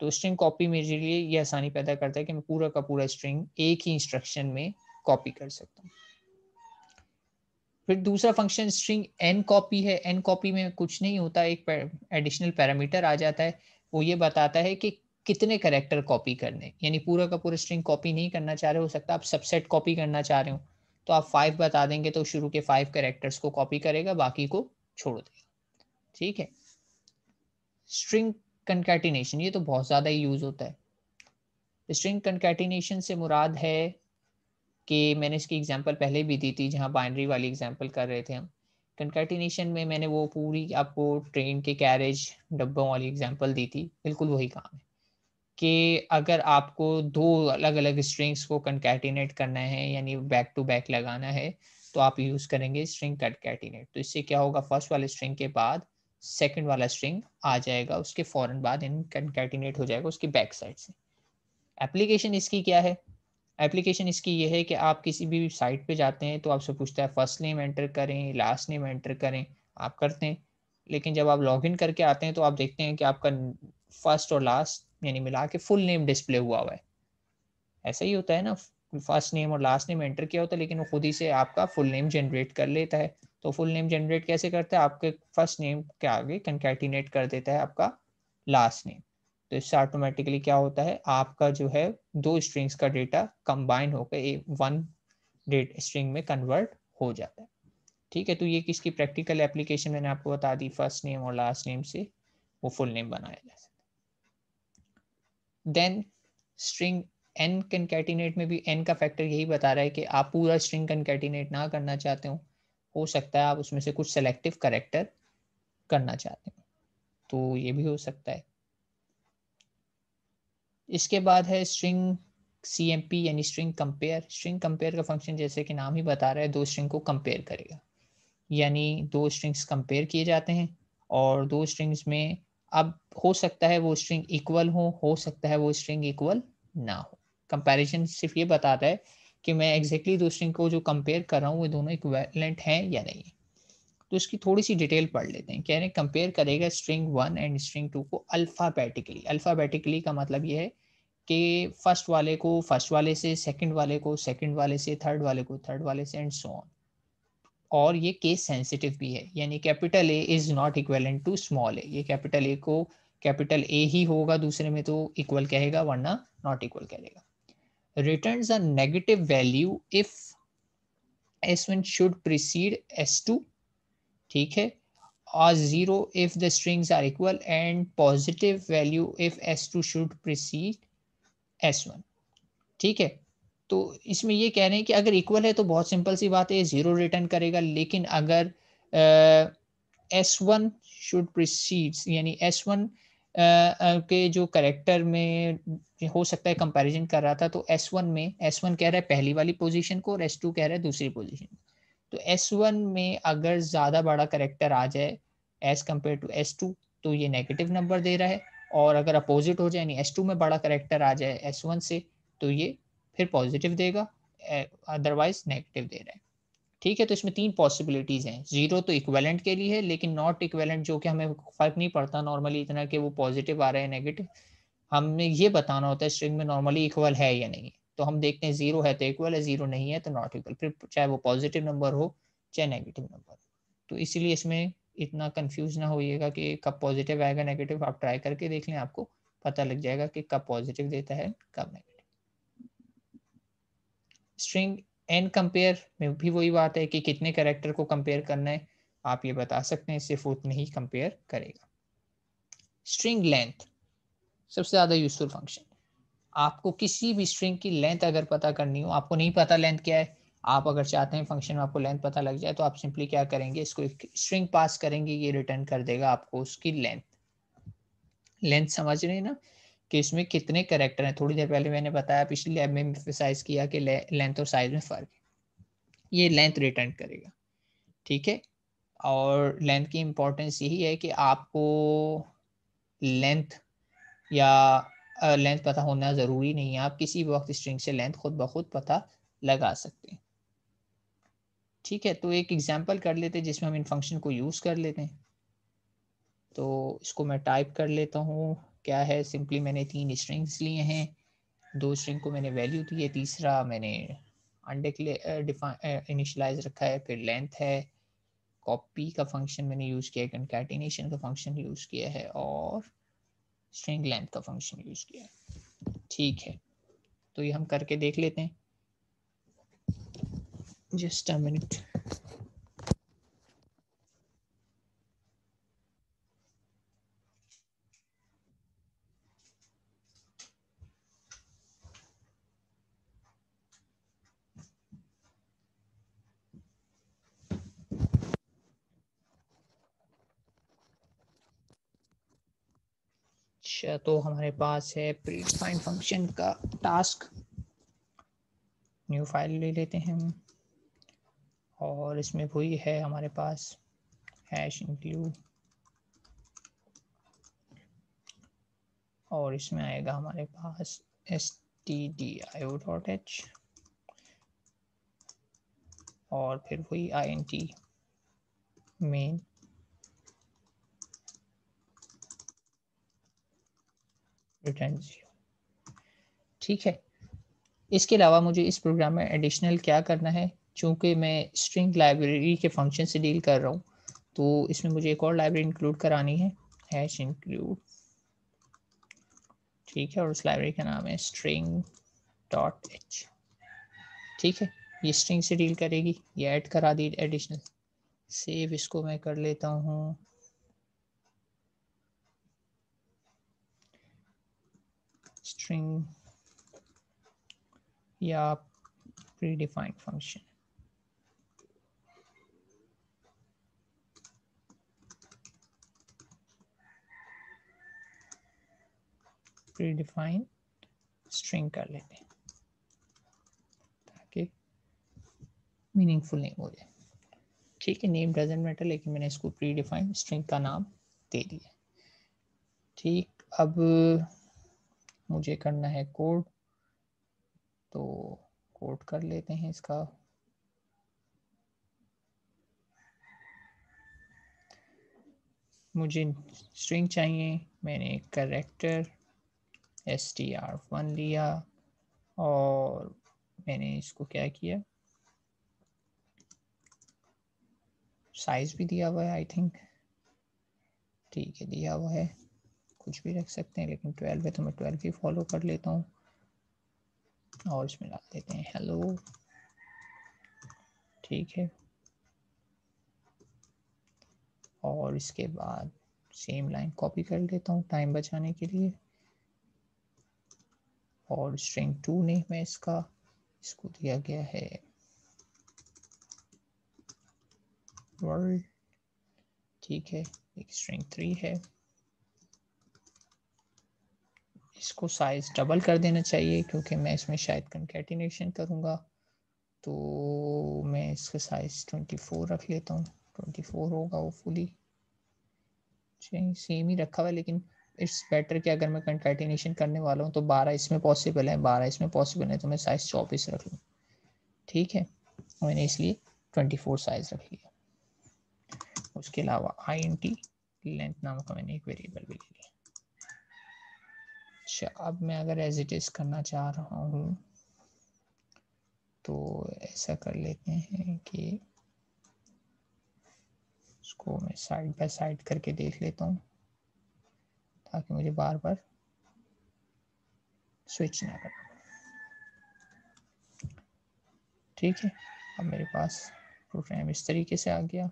तो स्ट्रिंग कॉपी मेरे लिए ये आसानी पैदा करता है कि मैं पूरा का पूरा स्ट्रिंग एक ही इंस्ट्रक्शन में कॉपी कर सकता हूँ फिर दूसरा फंक्शन स्ट्रिंग एन कॉपी है एन कॉपी में कुछ नहीं होता एक एडिशनल पैरामीटर आ जाता है वो ये बताता है कि कितने करेक्टर कॉपी करने यानी पूरा का पूरा स्ट्रिंग कॉपी नहीं करना चाह रहे हो सकता आप सबसेट कॉपी करना चाह रहे हो तो आप फाइव बता देंगे तो शुरू के फाइव करेक्टर्स को कॉपी करेगा बाकी को छोड़ देगा ठीक है स्ट्रिंग कंकैटिनेशन ये तो बहुत ज़्यादा ही यूज़ होता है स्ट्रिंग कंकैटिनेशन से मुराद है कि मैंने इसकी एग्जांपल पहले भी दी थी जहाँ बाइनरी वाली एग्जांपल कर रहे थे हम कंकैटिनेशन में मैंने वो पूरी आपको ट्रेन के कैरेज डब्बों वाली एग्जांपल दी थी बिल्कुल वही काम है कि अगर आपको दो अलग अलग स्ट्रिंग्स को कंकैटिनेट करना है यानी बैक टू बैक लगाना है तो आप यूज़ करेंगे स्ट्रिंग कंकैटिनेट तो इससे क्या होगा फर्स्ट वाले स्ट्रिंग के बाद सेकेंड वाला स्ट्रिंग आ जाएगा उसके फौरन बाद यानी कंकैटिनेट हो जाएगा उसकी बैक साइड से एप्लीकेशन इसकी क्या है एप्लीकेशन इसकी ये है कि आप किसी भी साइट पे जाते हैं तो आपसे पूछता है फर्स्ट नेम एंटर करें लास्ट नेम एंटर करें आप करते हैं लेकिन जब आप लॉग करके आते हैं तो आप देखते हैं कि आपका फर्स्ट और लास्ट यानी मिला के फुल नेम डिस्प्ले हुआ हुआ है ऐसा ही होता है ना फर्स्ट नेम और लास्ट नेम एंटर किया होता है लेकिन वो खुद ही से आपका फुल नेम जनरेट कर लेता है तो फुल नेम जनरेट कैसे करता है आपके फर्स्ट नेम के आगे कंकैटिनेट कर देता है आपका लास्ट नेम तो इससे ऑटोमेटिकली क्या होता है आपका जो है दो स्ट्रिंग्स का डेटा कंबाइन होकर वन डेट स्ट्रिंग में कन्वर्ट हो जाता है ठीक है तो ये किसकी प्रैक्टिकल एप्लीकेशन मैंने आपको बता दी फर्स्ट नेम और लास्ट नेम से वो फुल नेम बनाया जा सकता देन स्ट्रिंग एन कंकैटिनेट में भी एन का फैक्टर यही बता रहा है कि आप पूरा स्ट्रिंग कंकैटिनेट ना करना चाहते हो हो सकता है आप उसमें से कुछ सेलेक्टिव करेक्टर करना चाहते हैं तो ये भी हो सकता है इसके बाद है स्ट्रिंग सी एम पी यानी स्ट्रिंग कंपेयर स्ट्रिंग कंपेयर का फंक्शन जैसे कि नाम ही बता रहा है दो स्ट्रिंग को कंपेयर करेगा यानी दो स्ट्रिंग्स कंपेयर किए जाते हैं और दो स्ट्रिंग्स में अब हो सकता है वो स्ट्रिंग इक्वल हो हो सकता है वो स्ट्रिंग इक्वल ना हो कंपैरिजन सिर्फ ये बताता है कि मैं एग्जैक्टली exactly दूसरे तो को जो कंपेयर कर रहा हूँ वो दोनों इक्वेलेंट हैं या नहीं तो इसकी थोड़ी सी डिटेल पढ़ लेते हैं कह रहे हैं कंपेयर करेगा string one and string two को अल्फ़ाबेटिकली अल्फ़ाबेटिकली का मतलब ये है कि फर्स्ट वाले को फर्स्ट वाले से सेकंड वाले को सेकंड वाले से थर्ड वाले को थर्ड वाले से एंड सो ऑन और ये केस सेंसिटिव भी है यानी capital A is not equivalent to small A ये कैपिटल ए को कैपिटल ए ही होगा दूसरे में तो इक्वल कहेगा वरना नॉट इक्वल कहेगा returns a negative value if S1 should precede S2. ठीक है or 0 if the strings are equal and positive value if S2 should precede S1. ठीक है तो इसमें ये कह रहे हैं कि अगर इक्वल है तो बहुत सिंपल सी बात है ज़ीरो रिटर्न करेगा लेकिन अगर एस वन शुड प्रिसीड्स यानी एस वन के जो करेक्टर में हो सकता है कंपैरिजन कर रहा था तो एस वन में एस वन कह रहा है पहली वाली पोजीशन को और एस टू कह रहा है दूसरी पोजीशन तो एस वन में अगर ज़्यादा बड़ा करेक्टर आ जाए as compare to S two तो ये नेगेटिव नंबर दे रहा है और अगर अपोजिट हो जाए यानी एस टू में बड़ा करेक्टर आ जाए एस वन से तो ये फिर पॉजिटिव देगा अदरवाइज नेगेटिव दे रहा है ठीक है तो इसमें तीन पॉसिबिलिटीज हैं जीरो तो इक्वेलेंट के लिए है लेकिन नॉट इक्वेलेंट जो कि हमें फर्क नहीं पड़ता नॉर्मली इतना कि वो पॉजिटिव आ रहा है नेगेटिव हमें ये बताना होता है स्ट्रिंग में नॉर्मली इक्वल है या नहीं तो हम देखते हैं जीरो है तो इक्वल है जीरो नहीं है तो नॉट इक्वल फिर चाहे वो पॉजिटिव नंबर हो चाहे नेगेटिव नंबर हो तो इसीलिए इसमें इतना कंफ्यूज ना होइएगा कि कब पॉजिटिव आएगा नेगेटिव आप ट्राई करके देख लें आपको पता लग जाएगा कि कब पॉजिटिव देता है कब नेगेटिव स्ट्रिंग एंड कंपेयर में भी वही बात है कि कितने करेक्टर को कंपेयर करना है आप ये बता सकते हैं सिर्फ उतने ही कंपेयर करेगा स्ट्रिंग लेंथ सबसे ज़्यादा यूजफुल फंक्शन आपको किसी भी स्ट्रिंग की लेंथ अगर पता करनी हो आपको नहीं पता लेंथ क्या है आप अगर चाहते हैं फंक्शन में आपको लेंथ पता लग जाए तो आप सिंपली क्या करेंगे इसको एक स्ट्रिंग पास करेंगे ये रिटर्न कर देगा आपको उसकी लेंथ लेंथ समझ रहे हैं ना कि इसमें कितने करेक्टर हैं थोड़ी देर पहले मैंने बताया पिछली लैब में एम्फेसाइज किया कि लेंथ और साइज में फ़र्क है ये लेंथ रिटर्न करेगा ठीक है और लेंथ की इम्पोर्टेंस यही है कि आपको लेंथ या लेंथ पता होना ज़रूरी नहीं है आप किसी वक्त स्ट्रिंग से लेंथ खुद ब खुद पता लगा सकते हैं ठीक है तो एक एग्जांपल कर लेते हैं जिसमें हम इन फंक्शन को यूज़ कर लेते हैं तो इसको मैं टाइप कर लेता हूँ क्या है सिंपली मैंने तीन स्ट्रिंग्स लिए हैं दो स्ट्रिंग को मैंने वैल्यू दी है तीसरा मैंने अनडिक्लेयर इनिशलाइज रखा है फिर लेंथ है कॉपी का फंक्शन मैंने यूज़ किया है कंकैटिनेशन का फंक्शन यूज़ किया है और स्ट्रिंग लेंथ का फंक्शन यूज़ किया है ठीक है तो ये हम करके देख लेते हैं जस्ट अ मिनट अच्छा तो हमारे पास है प्री डिफाइंड फंक्शन का टास्क न्यू फाइल ले लेते हैं और इसमें वही है हमारे पास हैश इंक्लूड और इसमें आएगा हमारे पास S T D I O dot H और फिर वही I N T main return zero ठीक है इसके अलावा मुझे इस प्रोग्राम में एडिशनल क्या करना है चूँकि मैं स्ट्रिंग लाइब्रेरी के फंक्शन से डील कर रहा हूँ तो इसमें मुझे एक और लाइब्रेरी इंक्लूड करानी है हैश इंक्लूड ठीक है और उस लाइब्रेरी का नाम है स्ट्रिंग डॉट एच ठीक है ये स्ट्रिंग से डील करेगी ये ऐड करा दी एडिशनल सेव इसको मैं कर लेता हूँ string या predefined function. प्रीडिफाइन स्ट्रिंग कर लेते हैं ताकि मीनिंगफुल नहीं हो जाए ठीक है नेम डजेंट मैटर लेकिन मैंने इसको प्रीडिफाइंड स्ट्रिंग का नाम दे दिया ठीक अब मुझे करना है कोड तो कोड कर लेते हैं इसका मुझे स्ट्रिंग चाहिए मैंने character S T R one लिया और मैंने इसको क्या किया साइज भी दिया हुआ है आई थिंक ठीक है दिया हुआ है कुछ भी रख सकते हैं लेकिन ट्वेल्व है तो मैं ट्वेल्व ही फॉलो कर लेता हूँ और इसमें डाल देते हैं हेलो ठीक है और इसके बाद सेम लाइन कॉपी कर लेता हूँ टाइम बचाने के लिए और स्ट्रिंग टू ने मैं इसका इसको दिया गया है वर्ल्ड ठीक है एक स्ट्रिंग थ्री है इसको साइज़ डबल कर देना चाहिए क्योंकि मैं इसमें शायद कंकेटिनेशन करूँगा तो मैं इसका साइज़ ट्वेंटी फोर रख लेता हूँ ट्वेंटी फोर होगा वो फुली चाहिए सेम ही रखा हुआ लेकिन इट्स बेटर कि अगर मैं कंकेटिनेशन करने वाला हूँ तो बारह इसमें पॉसिबल है बारह इसमें पॉसिबल है तो मैं साइज़ चौबीस रख लूँ ठीक है मैंने इसलिए ट्वेंटी फोर साइज़ रख लिया उसके अलावा आई एन टी लेंथ नाम का मैंने एक वेरिएबल भी ले लिया अच्छा अब मैं अगर एज इट इज़ करना चाह रहा हूँ तो ऐसा कर लेते हैं कि इसको मैं साइड बाय साइड करके देख लेता हूँ ताकि मुझे बार बार स्विच ना करना ठीक है अब मेरे पास प्रोग्राम इस तरीके से आ गया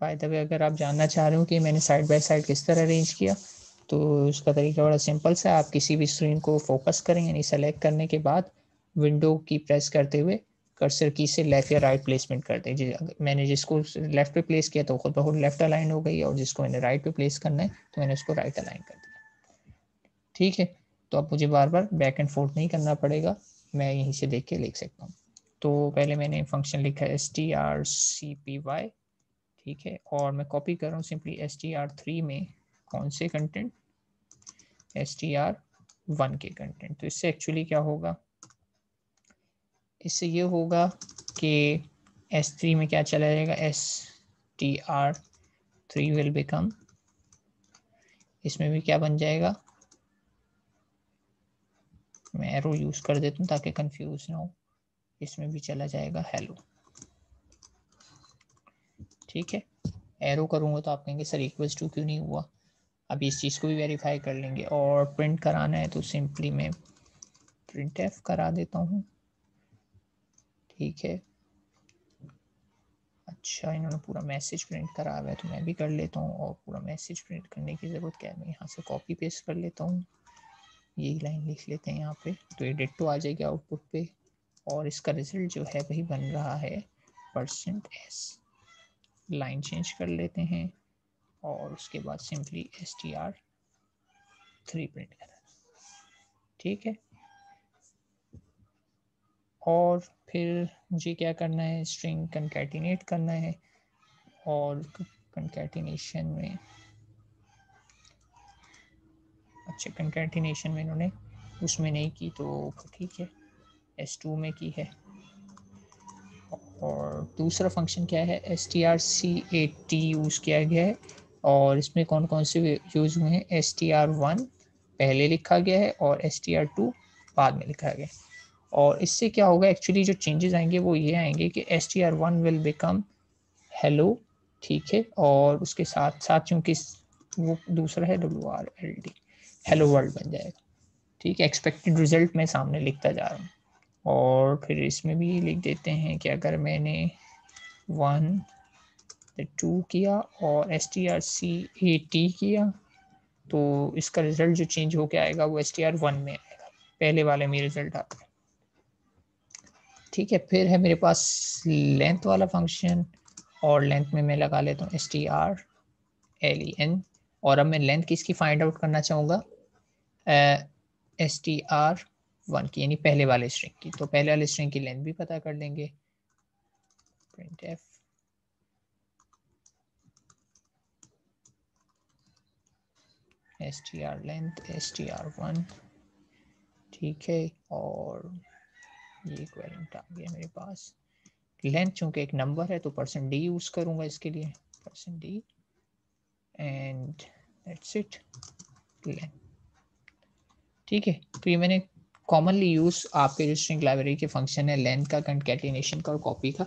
बाय द वे अगर आप जानना चाह रहे हो कि मैंने साइड बाय साइड किस तरह अरेंज किया तो उसका तरीका बड़ा सिंपल सा आप किसी भी स्क्रीन को फोकस करें यानी सेलेक्ट करने के बाद विंडो की प्रेस करते हुए कर्सर की से लेफ़्ट या राइट प्लेसमेंट कर दें जी मैंने जिसको लेफ़्ट पे प्लेस किया तो खुद बहुत खुद लेफ़्ट अलाइन हो गई और जिसको मैंने राइट पे प्लेस करना है तो मैंने उसको राइट अलाइन कर दिया ठीक है तो अब मुझे बार बार बैक एंड फोर्थ नहीं करना पड़ेगा मैं यहीं से देख के लिख सकता हूँ तो पहले मैंने फंक्शन लिखा S T R C P Y ठीक है और मैं कॉपी कर रहा हूँ simply S T R three में कौन से content S T R one के कंटेंट तो इससे एक्चुअली क्या होगा इससे ये होगा कि एस थ्री में क्या चला जाएगा S T R three will become इसमें भी क्या बन जाएगा मैं एरो यूज़ कर देता हूँ ताकि कंफ्यूज ना हो इसमें भी चला जाएगा हेलो ठीक है एरो करूँगा तो आप कहेंगे सर इक्वल्स टू क्यों नहीं हुआ अभी इस चीज़ को भी वेरीफाई कर लेंगे और प्रिंट कराना है तो सिंपली मैं प्रिंट एफ करा देता हूँ ठीक है अच्छा इन्होंने पूरा मैसेज प्रिंट करा हुआ है तो मैं भी कर लेता हूँ और पूरा मैसेज प्रिंट करने की ज़रूरत क्या है मैं यहाँ से कॉपी पेस्ट कर लेता हूँ यही लाइन लिख लेते हैं यहाँ पे तो ये टू तो आ जाएगी आउटपुट पे और इसका रिजल्ट जो है वही बन रहा है परसेंट एस लाइन चेंज कर लेते हैं और उसके बाद simply S T R three print करना ठीक है और फिर मुझे क्या करना है स्ट्रिंग कंकैटिनेट करना है और कंकैटिनेशन में अच्छा कंकैटिनेशन में इन्होंने उसमें नहीं की तो ठीक है एस टू में की है और दूसरा फंक्शन क्या है S T R C A T use किया गया है और इसमें कौन कौन से यूज हुए हैं एस टी आर वन पहले लिखा गया है और एस टी आर टू बाद में लिखा गया और इससे क्या होगा एक्चुअली जो चेंजेस आएंगे वो ये आएंगे कि S T R one will become hello ठीक है और उसके साथ साथ चूँकि वो दूसरा है W R L D hello world बन जाएगा ठीक है एक्सपेक्टेड रिजल्ट मैं सामने लिखता जा रहा हूँ और फिर इसमें भी लिख देते हैं कि अगर मैंने वन टू किया और S T R C A T किया तो इसका रिज़ल्ट जो चेंज होकर आएगा वो एस टी आर वन में आएगा पहले वाले में रिज़ल्ट आता है ठीक है फिर है मेरे पास लेंथ वाला फंक्शन और लेंथ में मैं लगा लेता हूँ S T R L E N और अब मैं लेंथ किसकी फाइंड आउट करना चाहूँगा एस टी आर वन की यानी पहले वाले स्ट्रिंग की तो पहले वाले स्ट्रिंग की लेंथ भी पता कर लेंगे print F str length str1 ठीक है और ये क्वेरेंट आ गया मेरे पास लेंथ चूंकि एक नंबर है तो परसेंट डी यूज़ करूँगा इसके लिए percent D and that's it length ठीक है तो ये मैंने कॉमनली यूज़ आपके जो स्ट्रिंग लाइब्रेरी के फंक्शन है लेंथ का कंकेटिनेशन का और कॉपी का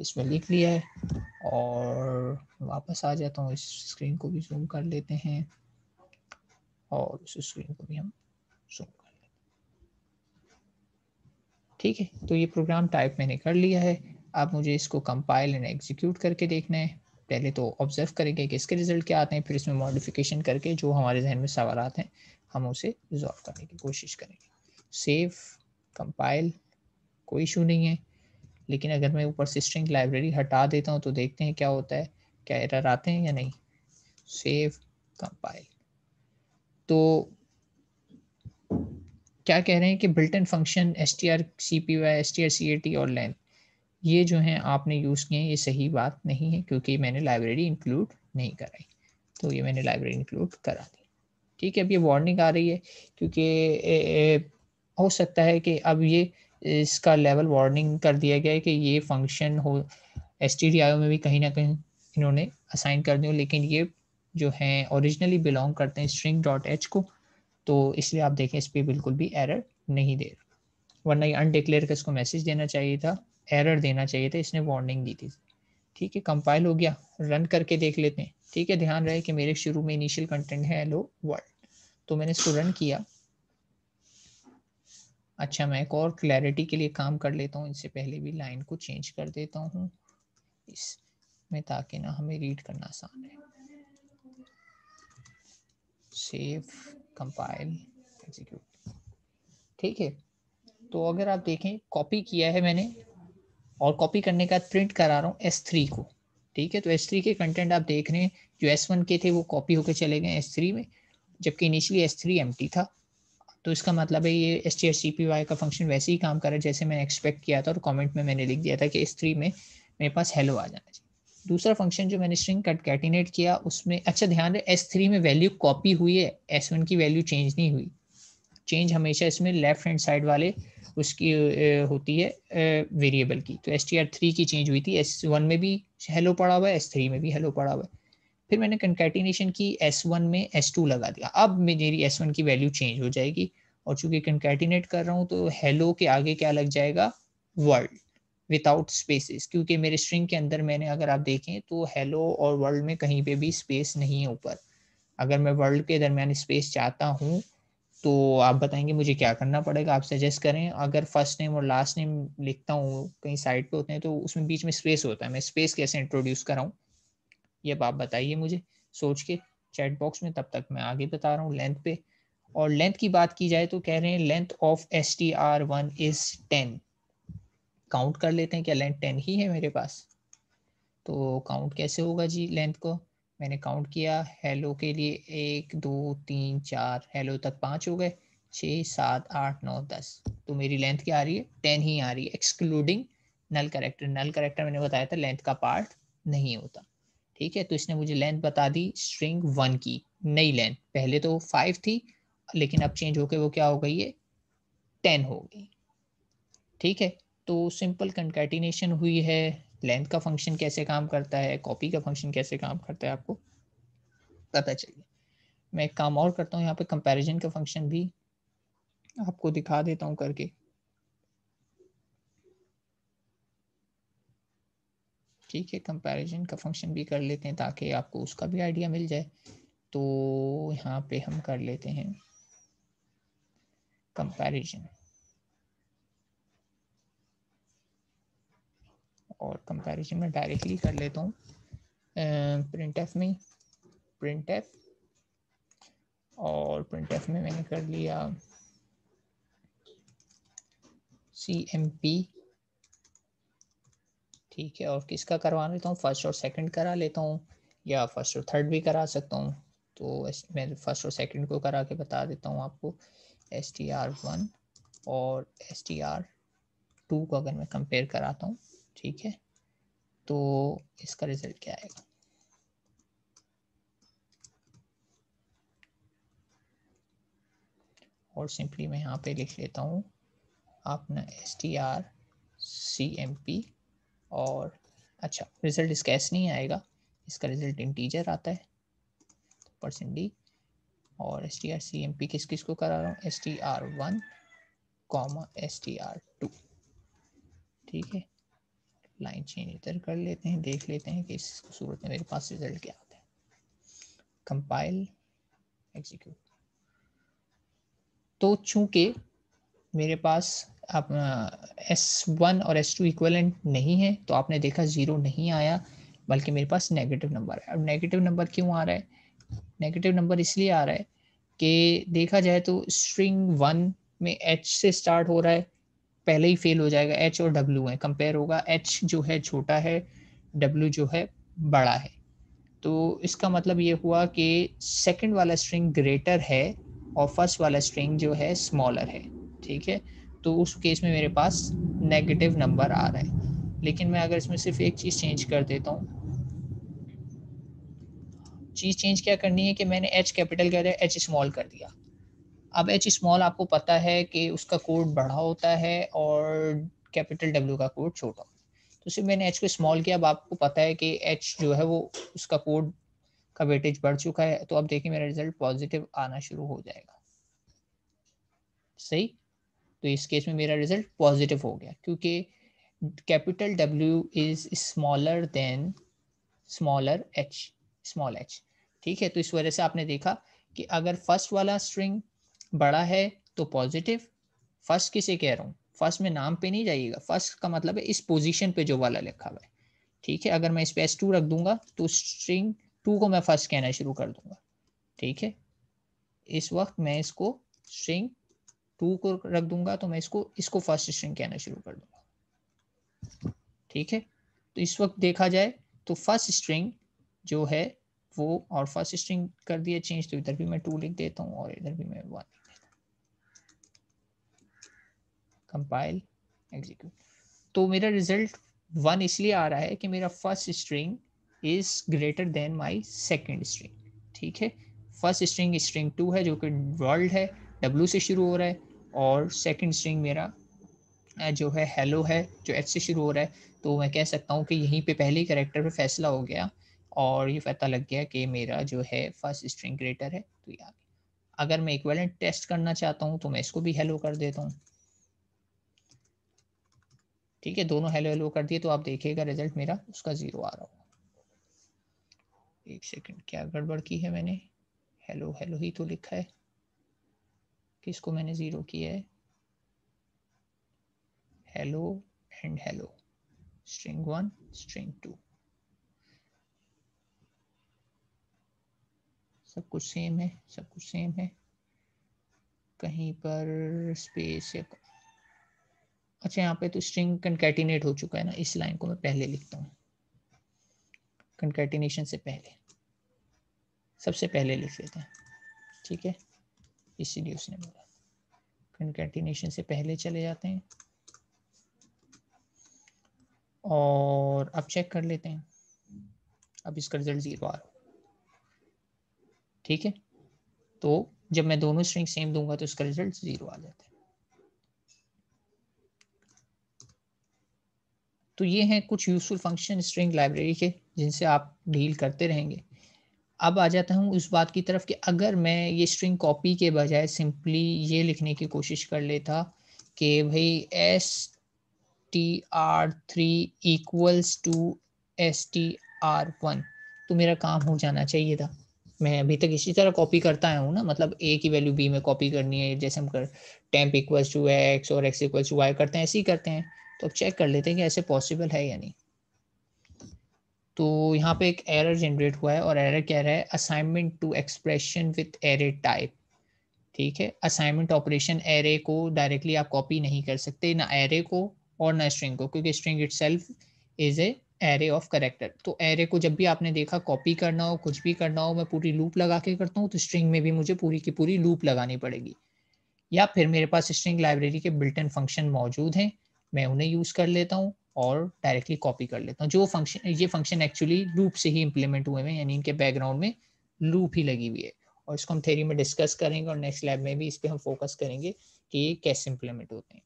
इसमें लिख लिया है और वापस आ जाता हूँ इस स्क्रीन को भी जूम कर लेते हैं और उस स्क्रीन को भी हम जूम कर लें ठीक है तो ये प्रोग्राम टाइप मैंने कर लिया है अब मुझे इसको कंपाइल एंड एग्जीक्यूट करके देखना है पहले तो ऑब्जर्व करेंगे कि इसके रिजल्ट क्या आते हैं फिर इसमें मॉडिफिकेशन करके जो हमारे जहन में सवाल हैं हम उसे रिजॉल्व करने की कोशिश करेंगे सेव कंपाइल कोई इशू नहीं है लेकिन अगर मैं ऊपर से स्ट्रिंग लाइब्रेरी हटा देता हूँ तो देखते हैं क्या होता है क्या एरर आते हैं या नहीं सेव कंपाइल तो क्या कह रहे हैं कि built in function S T R C P Y S T R C A T और लेंथ ये जो हैं आपने यूज़ किए हैं ये सही बात नहीं है क्योंकि मैंने लाइब्रेरी इंक्लूड नहीं कराई तो ये मैंने लाइब्रेरी इंक्लूड करा दी ठीक है अब ये वार्निंग आ रही है क्योंकि हो सकता है कि अब ये इसका लेवल वार्निंग कर दिया गया है कि ये फंक्शन हो एस में भी कहीं ना कहीं इन्होंने असाइन कर दिया लेकिन ये जो हैं ओरिजिनली बिलोंग करते हैं स्ट्रिंग डॉट एच को तो इसलिए आप देखें इस पर बिल्कुल भी एरर नहीं दे रहा वरना ये अनडिक्लेयर का इसको मैसेज देना चाहिए था एरर देना चाहिए था इसने वार्निंग दी थी ठीक है कंपाइल हो गया रन करके देख लेते हैं ठीक है ध्यान रहे कि मेरे शुरू में इनिशियल कंटेंट है हेलो वर्ल्ड तो मैंने इसको रन किया अच्छा मैं एक और क्लैरिटी के लिए काम कर लेता हूँ इससे पहले भी लाइन को चेंज कर देता हूँ इसमें ताकि ना हमें रीड करना आसान है सेव कंपाइल एग्जीक्यूट ठीक है तो अगर आप देखें कॉपी किया है मैंने और कॉपी करने का प्रिंट करा रहा हूँ एस थ्री को ठीक है तो एस थ्री के कंटेंट आप देख रहे हैं जो एस वन के थे वो कॉपी होकर चले गए एस थ्री में जबकि initially S three empty था तो इसका मतलब है ये S T S C P Y का फंक्शन वैसे ही काम कर रहा है जैसे मैंने एक्सपेक्ट किया था और कमेंट में मैंने लिख दिया था कि एस थ्री में मेरे पास हेलो आ जाना चाहिए दूसरा फंक्शन जो मैंने स्ट्रिंग कटकेटिनेट किया उसमें अच्छा ध्यान रहे एस थ्री में वैल्यू कॉपी हुई है एस वन की वैल्यू चेंज नहीं हुई चेंज हमेशा इसमें लेफ्ट हैंड साइड वाले उसकी होती है वेरिएबल की तो एस टी आर थ्री की चेंज हुई थी एस वन में भी हेलो पड़ा हुआ है एस थ्री में भी हेलो पड़ा हुआ है फिर मैंने कंकैटिनेशन की एस वन में एस टू लगा दिया अब मेरी एस वन की वैल्यू चेंज हो जाएगी और चूंकि कंकैटिनेट कर रहा हूँ तो हेलो के आगे क्या लग जाएगा वर्ल्ड विदाउट स्पेसिस क्योंकि मेरे स्ट्रिंग के अंदर मैंने अगर आप देखें तो हेलो और वर्ल्ड में कहीं पे भी स्पेस नहीं है ऊपर अगर मैं वर्ल्ड के दरमियान स्पेस चाहता हूँ तो आप बताएंगे मुझे क्या करना पड़ेगा आप सजेस्ट करें अगर फर्स्ट नेम और लास्ट नेम लिखता हूँ कहीं साइड पे होते हैं तो उसमें बीच में स्पेस होता है मैं स्पेस कैसे इंट्रोड्यूस कराऊँ ये आप बताइए मुझे सोच के चैट बॉक्स में तब तक मैं आगे बता रहा हूँ लेंथ पे और लेंथ की बात की जाए तो कह रहे हैं length of S T R one is ten count कर लेते हैं क्या लेंथ टेन ही है मेरे पास तो काउंट कैसे होगा जी लेंथ को मैंने काउंट किया हेलो के लिए एक दो तीन चार हेलो तक पाँच हो गए छः सात आठ नौ दस तो मेरी लेंथ क्या आ रही है टेन ही आ रही है excluding null character null character मैंने बताया था लेंथ का पार्ट नहीं होता ठीक है तो इसने मुझे लेंथ बता दी स्ट्रिंग वन की नई लेंथ पहले तो फाइव थी लेकिन अब चेंज होकर वो क्या हो गई है टेन हो गई ठीक है तो सिंपल कंकैटिनेशन हुई है लेंथ का फंक्शन कैसे काम करता है कॉपी का फंक्शन कैसे काम करता है आपको पता चलिए मैं एक काम और करता हूँ यहाँ पे कंपैरिजन का फंक्शन भी आपको दिखा देता हूँ करके ठीक है कंपैरिजन का फंक्शन भी कर लेते हैं ताकि आपको उसका भी आइडिया मिल जाए तो यहाँ पे हम कर लेते हैं कंपैरिजन और कंपैरिजन में डायरेक्टली कर लेता हूँ प्रिंट एफ में प्रिंट एफ और प्रिंट एफ में मैंने कर लिया सी एम पी ठीक है और किसका करवा लेता हूँ फर्स्ट और सेकंड करा लेता हूँ या फर्स्ट और थर्ड भी करा सकता हूँ तो मैं फर्स्ट और सेकंड को करा के बता देता हूँ आपको एस टी आर वन और एस टी आर टू को अगर मैं कंपेयर कराता हूँ ठीक है तो इसका रिजल्ट क्या आएगा और सिंपली मैं यहाँ पे लिख लेता हूँ अपना S T R C M P और अच्छा रिजल्ट इसका ऐसे नहीं आएगा इसका रिजल्ट इंटीजर आता है परसेंट डी और S T R C M P किस किस को करा रहा हूँ S T R one comma S T R two ठीक है लाइन चेंज इधर कर लेते हैं देख लेते हैं कि इस सूरत में मेरे पास रिजल्ट क्या आता है कंपाइल एग्जीक्यूट तो चूंकि मेरे पास आप एस वन और एस टू इक्वलेंट नहीं है तो आपने देखा ज़ीरो नहीं आया बल्कि मेरे पास नेगेटिव नंबर है अब नेगेटिव नंबर क्यों आ रहा है नेगेटिव नंबर इसलिए आ रहा है कि देखा जाए तो स्ट्रिंग वन में एच से स्टार्ट हो रहा है पहले ही फेल हो जाएगा एच और डब्ल्यू है कंपेयर होगा एच जो है छोटा है डब्ल्यू जो है बड़ा है तो इसका मतलब ये हुआ कि सेकेंड वाला स्ट्रिंग ग्रेटर है और फर्स्ट वाला स्ट्रिंग जो है स्मॉलर है ठीक है तो उस केस में मेरे पास नेगेटिव नंबर आ रहा है लेकिन मैं अगर इसमें सिर्फ एक चीज़ चेंज कर देता हूँ चीज़ चेंज क्या करनी है कि मैंने एच कैपिटल कर एच स्मॉल कर दिया अब एच स्मॉल आपको पता है कि उसका कोड बड़ा होता है और कैपिटल डब्ल्यू का कोड छोटा होता है तो सिर्फ मैंने एच को स्मॉल किया अब आपको पता है कि एच जो है वो उसका कोड का वेटेज बढ़ चुका है तो अब देखिए मेरा रिजल्ट पॉजिटिव आना शुरू हो जाएगा सही तो इस केस में मेरा रिजल्ट पॉजिटिव हो गया क्योंकि capital W is smaller than smaller H small H ठीक है तो इस वजह से आपने देखा कि अगर फर्स्ट वाला स्ट्रिंग बड़ा है तो पॉजिटिव फर्स्ट किसे कह रहा हूँ फर्स्ट में नाम पे नहीं जाइएगा फर्स्ट का मतलब है इस पोजीशन पे जो वाला लिखा हुआ है ठीक है अगर मैं इस पे एस टू रख दूंगा तो स्ट्रिंग टू को मैं फर्स्ट कहना शुरू कर दूंगा ठीक है इस वक्त मैं इसको स्ट्रिंग टू को रख दूंगा तो मैं इसको इसको फर्स्ट स्ट्रिंग कहना शुरू कर दूंगा ठीक है तो इस वक्त देखा जाए तो फर्स्ट स्ट्रिंग जो है वो और फर्स्ट स्ट्रिंग कर दिया चेंज तो इधर भी मैं टू लिख देता हूँ और इधर भी मैं वन कंपाइल एग्जीक्यूट तो मेरा रिजल्ट वन इसलिए आ रहा है कि मेरा first string is greater than my second string ठीक है फर्स्ट स्ट्रिंग स्ट्रिंग टू है जो कि वर्ल्ड है डब्ल्यू से शुरू हो रहा है और सेकेंड स्ट्रिंग मेरा जो है हेलो है जो एच से शुरू हो रहा है तो मैं कह सकता हूँ कि यहीं पे पहले ही करेक्टर पर फैसला हो गया और ये पता लग गया कि मेरा जो है फर्स्ट स्ट्रिंग ग्रेटर है तो यार अगर मैं इक्वेलेंट टेस्ट करना चाहता हूँ तो मैं इसको भी हेलो कर देता हूँ ठीक है दोनों हेलो हेलो कर दिए तो आप देखिएगा रिजल्ट मेरा उसका ज़ीरो आ रहा होगा एक सेकंड क्या गड़बड़ की है मैंने हेलो हेलो ही तो लिखा है किसको मैंने ज़ीरो किया है hello and hello string one string two सब कुछ सेम है सब कुछ सेम है कहीं पर स्पेस या अच्छा यहाँ पे तो स्ट्रिंग कंकैटिनेट हो चुका है ना इस लाइन को मैं पहले लिखता हूँ कंकैटिनेशन से पहले सबसे पहले लिख लेते हैं ठीक है इसीलिए उसने बोला कंकैटिनेशन से पहले चले जाते हैं और अब चेक कर लेते हैं अब इसका रिजल्ट जीरो आ रहा ठीक है तो जब मैं दोनों स्ट्रिंग सेम दूंगा तो इसका रिजल्ट जीरो आ जाता है तो ये हैं कुछ यूजफुल फंक्शन स्ट्रिंग लाइब्रेरी के जिनसे आप डील करते रहेंगे अब आ जाता हूँ उस बात की तरफ कि अगर मैं ये स्ट्रिंग कॉपी के बजाय सिंपली ये लिखने की कोशिश कर लेता कि भाई S T R three equals to S T R one तो मेरा काम हो जाना चाहिए था मैं अभी तक इसी तरह कॉपी करता आया हूँ ना मतलब ए की वैल्यू बी में कॉपी करनी है जैसे हम कर टेम्प इक्वल्स टू एक्स और एक्स इक्वल्स टू वाई करते हैं ऐसे ही करते हैं तो अब चेक कर लेते हैं कि ऐसे पॉसिबल है या नहीं तो यहाँ पे एक एरर जनरेट हुआ है और एरर कह रहा है assignment to expression with array type ठीक है असाइनमेंट ऑपरेशन एरे को डायरेक्टली आप कॉपी नहीं कर सकते ना एरे को और ना स्ट्रिंग को क्योंकि string itself is a array of character तो एरे को जब भी आपने देखा कॉपी करना हो कुछ भी करना हो मैं पूरी लूप लगा के करता हूँ तो स्ट्रिंग में भी मुझे पूरी की पूरी लूप लगानी पड़ेगी या फिर मेरे पास स्ट्रिंग लाइब्रेरी के बिल्टन फंक्शन मौजूद हैं मैं उन्हें यूज कर लेता हूँ और डायरेक्टली कॉपी कर लेता हूँ जो फंक्शन ये फंक्शन एक्चुअली लूप से ही इम्प्लीमेंट हुए हैं यानी इनके बैकग्राउंड में लूप ही लगी हुई है और इसको हम थेरी में डिस्कस करेंगे और नेक्स्ट लैब में भी इस पर हम फोकस करेंगे कि ये कैसे इम्प्लीमेंट होते हैं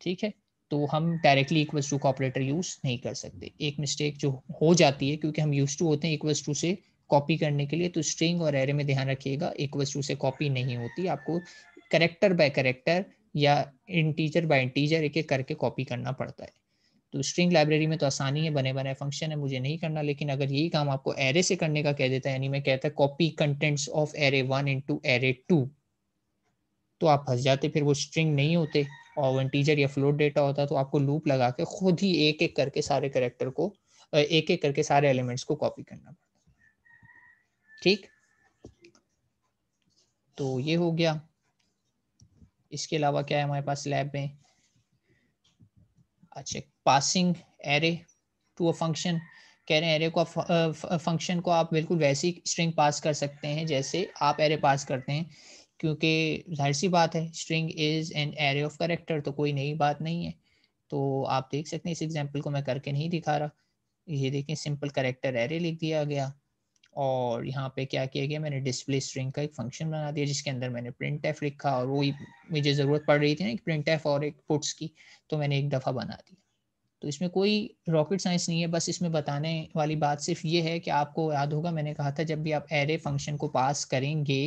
ठीक है तो हम डायरेक्टली इक्वल्स टू का ऑपरेटर यूज़ नहीं कर सकते एक मिस्टेक जो हो जाती है क्योंकि हम यूज टू होते हैं इक्वल्स टू से कॉपी करने के लिए तो स्ट्रिंग और एरे में ध्यान रखिएगा इक्वल्स टू से कॉपी नहीं होती आपको करेक्टर बाय करेक्टर या इन टीचर बाय टीचर एक एक करके कॉपी करना पड़ता है तो स्ट्रिंग लाइब्रेरी में तो आसानी है बने बने फंक्शन है मुझे नहीं करना लेकिन अगर यही काम आपको एरे से करने का कह देता है यानी मैं कहता है copy contents of array one into array two तो आप फंस जाते फिर वो स्ट्रिंग नहीं होते और इंटीजर या फ्लोट डेटा होता तो आपको लूप लगा के खुद ही एक एक करके सारे करेक्टर को एक एक करके सारे एलिमेंट्स को कॉपी करना पड़ता ठीक तो ये हो गया इसके अलावा क्या है हमारे पास लैब में अच्छा passing array to a function कह रहे हैं एरे को फंक्शन को आप बिल्कुल वैसी स्ट्रिंग पास कर सकते हैं जैसे आप एरे पास करते हैं क्योंकि जाहिर सी बात है string is an array of character तो कोई नई बात नहीं है तो आप देख सकते हैं इस एग्जाम्पल को मैं करके नहीं दिखा रहा ये देखें सिंपल करेक्टर एरे लिख दिया गया और यहाँ पे क्या किया गया मैंने डिस्प्ले स्ट्रिंग का एक फंक्शन बना दिया जिसके अंदर मैंने प्रिंट एफ लिखा और वही मुझे ज़रूरत पड़ रही थी ना एक प्रिंट एफ और एक पुट्स की तो मैंने एक दफ़ा बना दिया तो इसमें कोई रॉकेट साइंस नहीं है बस इसमें बताने वाली बात सिर्फ ये है कि आपको याद होगा मैंने कहा था जब भी आप एरे फंक्शन को पास करेंगे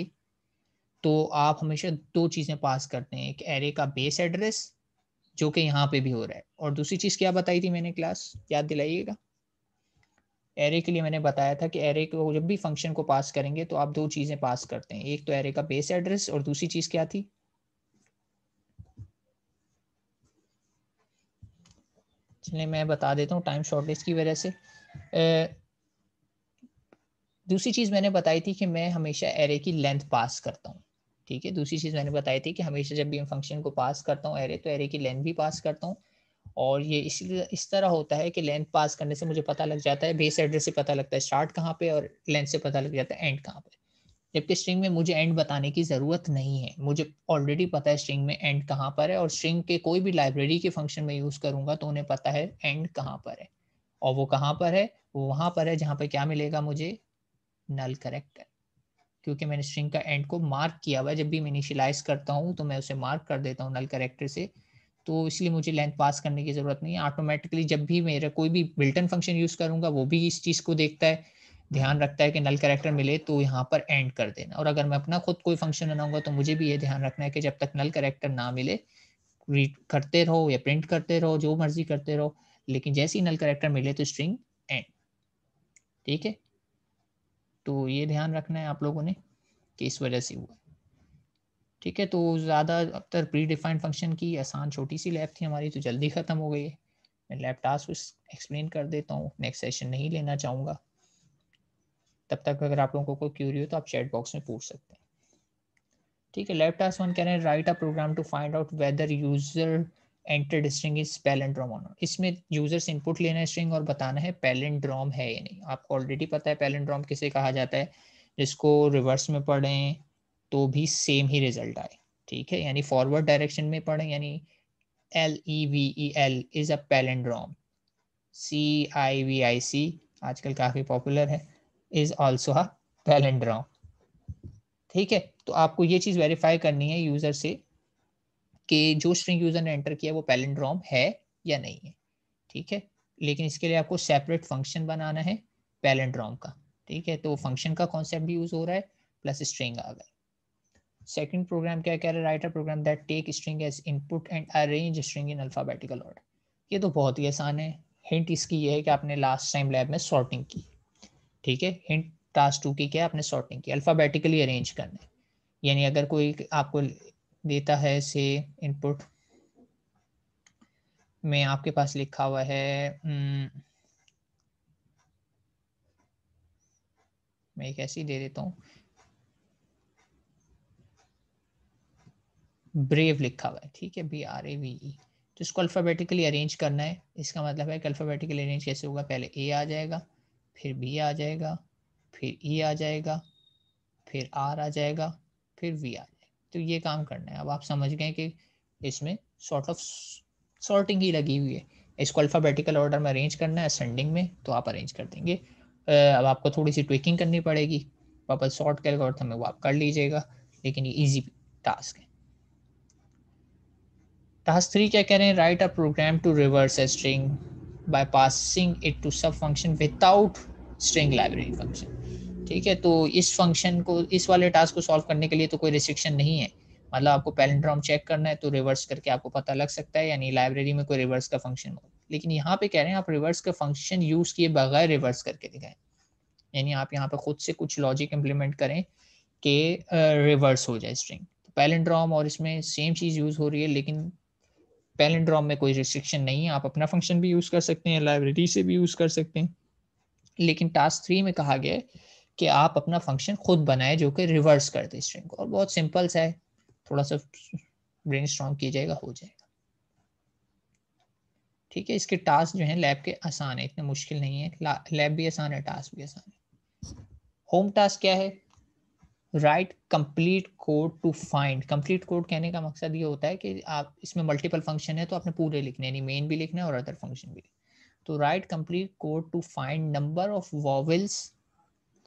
तो आप हमेशा दो चीज़ें पास करते हैं एक एरे का बेस एड्रेस जो कि यहाँ पे भी हो रहा है और दूसरी चीज़ क्या बताई थी मैंने क्लास याद दिलाइएगा एरे के लिए मैंने बताया था कि एरे को जब भी फंक्शन को पास करेंगे तो आप दो चीज़ें पास करते हैं एक तो एरे का बेस एड्रेस और दूसरी चीज़ क्या थी चलिए मैं बता देता हूँ टाइम शॉर्टेज की वजह से ए, दूसरी चीज़ मैंने बताई थी कि मैं हमेशा एरे की लेंथ पास करता हूँ ठीक है दूसरी चीज़ मैंने बताई थी कि हमेशा जब भी मैं फंक्शन को पास करता हूँ एरे तो एरे की लेंथ भी पास करता हूँ और ये इसलिए इस तरह होता है कि लेंथ पास करने से मुझे पता लग जाता है बेस एड्रेस से पता लगता है स्टार्ट कहाँ पे और लेंथ से पता लग जाता है एंड कहाँ पे जबकि स्ट्रिंग में मुझे एंड बताने की ज़रूरत नहीं है मुझे ऑलरेडी पता है स्ट्रिंग में एंड कहाँ पर है और स्ट्रिंग के कोई भी लाइब्रेरी के फंक्शन में यूज़ करूँगा तो उन्हें पता है एंड कहाँ पर है और वो कहाँ पर है वो वहाँ पर है जहाँ पर क्या मिलेगा मुझे नल करेक्ट क्योंकि मैंने स्ट्रिंग का एंड को मार्क किया हुआ है जब भी मैं इनिशियलाइज करता हूँ तो मैं उसे मार्क कर देता हूँ नल करेक्टर से तो इसलिए मुझे लेंथ पास करने की ज़रूरत नहीं है ऑटोमेटिकली जब भी मेरा कोई भी बिल्टन फंक्शन यूज़ करूंगा वो भी इस चीज़ को देखता है ध्यान रखता है कि नल करेक्टर मिले तो यहाँ पर एंड कर देना और अगर मैं अपना खुद कोई फंक्शन बनाऊंगा तो मुझे भी ये ध्यान रखना है कि जब तक नल करेक्टर ना मिले रीड करते रहो या प्रिंट करते रहो जो मर्जी करते रहो लेकिन जैसे ही नल करेक्टर मिले तो स्ट्रिंग एंड ठीक है तो ये ध्यान रखना है आप लोगों ने कि इस वजह से हुआ ठीक है तो ज्यादा ज़्यादातर प्री डिफाइंड फंक्शन की आसान छोटी सी लैब थी हमारी तो जल्दी ख़त्म हो गई है मैं लैब टास्क एक्सप्लेन कर देता हूँ नेक्स्ट सेशन नहीं लेना चाहूँगा तब तक अगर आप लोगों को कोई क्यूरी हो तो आप चैट बॉक्स में पूछ सकते हैं ठीक है लैब टास्क वन कह रहे हैं write a program to find out whether user enter string is palindrome इसमें यूजर से इनपुट लेना है स्ट्रिंग और बताना है पैलेंड्रॉम है या नहीं आपको ऑलरेडी पता है पैलेंड्रॉम किसे कहा जाता है जिसको रिवर्स में पढ़ें तो भी सेम ही रिजल्ट आए ठीक है यानी फॉरवर्ड डायरेक्शन में पढ़े यानी L E V E L is a palindrome C I V I C आजकल काफ़ी पॉपुलर है इज ऑल्सो अ पैलेंड्रॉम ठीक है तो आपको ये चीज़ वेरीफाई करनी है यूज़र से कि जो स्ट्रिंग यूज़र ने एंटर किया वो पैलेंड्रॉम है या नहीं है ठीक है लेकिन इसके लिए आपको सेपरेट फंक्शन बनाना है पैलेंड्रॉम का ठीक है तो फंक्शन का कॉन्सेप्ट भी यूज़ हो रहा है प्लस स्ट्रिंग आ गई सेकंड प्रोग्राम क्या कह रहा है write a program that take string as input and arrange string in alphabetical order ये तो बहुत ही आसान है हिंट इसकी ये है कि आपने लास्ट टाइम लैब में सॉर्टिंग की ठीक है हिंट टास्क टू की क्या आपने सॉर्टिंग की अल्फ़ाबेटिकली अरेंज करना यानी अगर कोई आपको देता है से इनपुट में आपके पास लिखा हुआ है हम्म, मैं एक ऐसी दे देता हूँ ब्रेव लिखा हुआ है ठीक है B R A V E तो इसको अल्फ़ाबेटिकली अरेंज करना है इसका मतलब है कि अल्फ़ाबेटिकली अरेंज कैसे होगा पहले ए आ जाएगा फिर बी आ जाएगा फिर ई e आ जाएगा फिर आर आ जाएगा फिर वी आ जाएगा तो ये काम करना है अब आप समझ गए कि इसमें सॉर्ट ऑफ सॉर्टिंग ही लगी हुई है इसको अल्फ़ाबेटिकल ऑर्डर में अरेंज करना है असेंडिंग में तो आप अरेंज कर देंगे अब आपको थोड़ी सी ट्विकिंग करनी पड़ेगी वापस शॉर्ट के में वो आप कर लीजिएगा लेकिन ये ईजी टास्क है टास्क थ्री क्या कह रहे हैं write a program to reverse a string by passing it to sub function without string library function ठीक है तो इस फंक्शन को इस वाले टास्क को सॉल्व करने के लिए तो कोई रिस्ट्रिक्शन नहीं है मतलब आपको पैलेंड्रॉम चेक करना है तो रिवर्स करके आपको पता लग सकता है यानी लाइब्रेरी में कोई रिवर्स का फंक्शन हो लेकिन यहाँ पे कह रहे हैं आप रिवर्स का फंक्शन यूज़ किए बगैर रिवर्स करके दिखाएं यानी आप यहाँ पे खुद से कुछ लॉजिक इम्प्लीमेंट करें कि रिवर्स हो जाए स्ट्रिंग तो पैलेंड्रॉम और इसमें सेम चीज़ यूज़ हो रही है लेकिन पैलेंड्रॉम में कोई रिस्ट्रिक्शन नहीं है आप अपना फंक्शन भी यूज़ कर सकते हैं लाइब्रेरी से भी यूज़ कर सकते हैं लेकिन टास्क थ्री में कहा गया है कि आप अपना फंक्शन खुद बनाए जो कि रिवर्स कर दे स्ट्रिंग को और बहुत सिंपल सा है थोड़ा सा ब्रेन स्ट्रॉन्ग किया जाएगा हो जाएगा ठीक है इसके टास्क जो हैं लैब के आसान है इतने मुश्किल नहीं है लैब भी आसान है टास्क भी आसान है होम टास्क क्या है write complete code to find complete code कहने का मकसद ये होता है कि आप इसमें मल्टीपल फंक्शन है तो आपने पूरे लिखने यानी मेन भी लिखना है और अदर फंक्शन भी तो write complete code to find number of vowels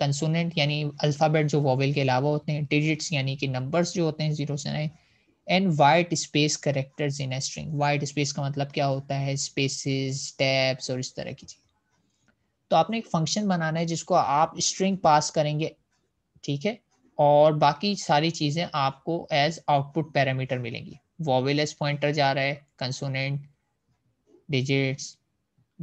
consonant यानी अल्फ़ाबेट जो वॉवल के अलावा होते हैं डिजिट्स यानी कि नंबर्स जो होते हैं जीरो से nine and white space characters in a string white space का मतलब क्या होता है स्पेसिस टैब्स और इस तरह की चीज़ तो आपने एक फंक्शन बनाना है जिसको आप स्ट्रिंग पास करेंगे ठीक है और बाकी सारी चीज़ें आपको एज आउटपुट पैरामीटर मिलेंगी वॉवेल एज पॉइंटर जा रहा है कंसोनेंट डिजिट्स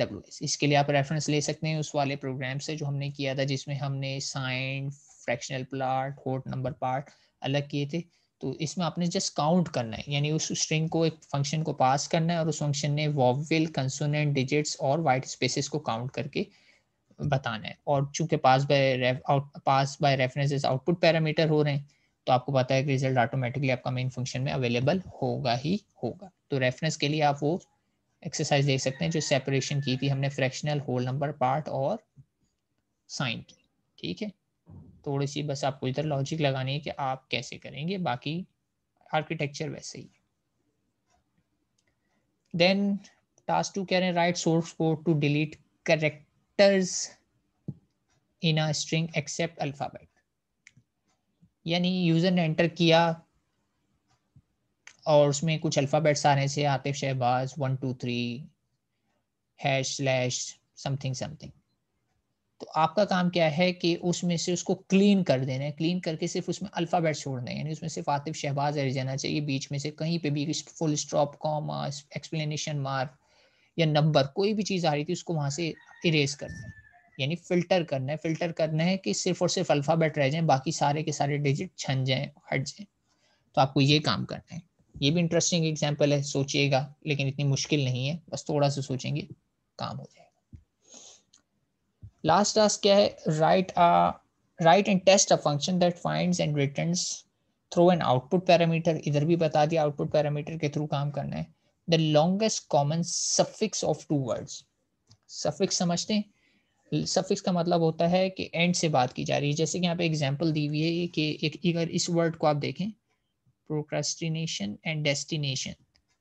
डब्ल्यू इसके लिए आप रेफरेंस ले सकते हैं उस वाले प्रोग्राम से जो हमने किया था जिसमें हमने साइन फ्रैक्शनल प्लाट होट नंबर पार्ट अलग किए थे तो इसमें आपने जस्ट काउंट करना है यानी उस स्ट्रिंग को एक फंक्शन को पास करना है और उस फंक्शन ने वॉवेल कंसोनेंट डिजिट्स और वाइट स्पेसिस को काउंट करके बताना है और चूंकि pass by pass by references output parameter हो रहे हैं तो आपको पता है कि रिजल्ट ऑटोमेटिकली आपका मेन फंक्शन में अवेलेबल होगा ही होगा तो रेफरेंस के लिए आप वो एक्सरसाइज देख सकते हैं जो सेपरेशन की थी हमने फ्रैक्शनल होल नंबर पार्ट और साइन की ठीक है थोड़ी सी बस आपको इधर लॉजिक लगानी है कि आप कैसे करेंगे बाकी आर्किटेक्चर वैसे ही देन टास्क टू कह रहे हैं write source code to delete correct characters in a string except alphabet यानी यूजर ने एंटर किया और उसमें कुछ अल्फ़ाबेट्स आ रहे हैं जैसे Atif Shahbaz one two three hash slash something something तो आपका काम क्या है कि उसमें से उसको क्लीन कर देना है क्लीन करके सिर्फ उसमें अल्फ़ाबेट छोड़ना है यानी उसमें सिर्फ आतिफ शहबाज रह जाना चाहिए बीच में से कहीं पे भी full stop comma explanation mark या नंबर कोई भी चीज़ आ रही थी उसको वहां से इरेज करना है यानी फिल्टर करना है फिल्टर करना है कि सिर्फ और सिर्फ अल्फ़ाबेट रह जाए बाकी सारे के सारे डिजिट छन जाए हट जाए तो आपको ये काम करना है ये भी इंटरेस्टिंग एग्जाम्पल है सोचिएगा लेकिन इतनी मुश्किल नहीं है बस थोड़ा सा सोचेंगे काम हो जाएगा लास्ट टास्क क्या है write write and test a function that finds and returns through an output parameter इधर भी बता दिया आउटपुट पैरामीटर के थ्रू काम करना है the longest common suffix of two words suffix समझते हैं suffix का मतलब होता है कि end से बात की जा रही है जैसे कि यहाँ पे एग्जांपल दी हुई है कि एक अगर इस वर्ड को आप देखें प्रोक्रेस्टिनेशन एंड डेस्टिनेशन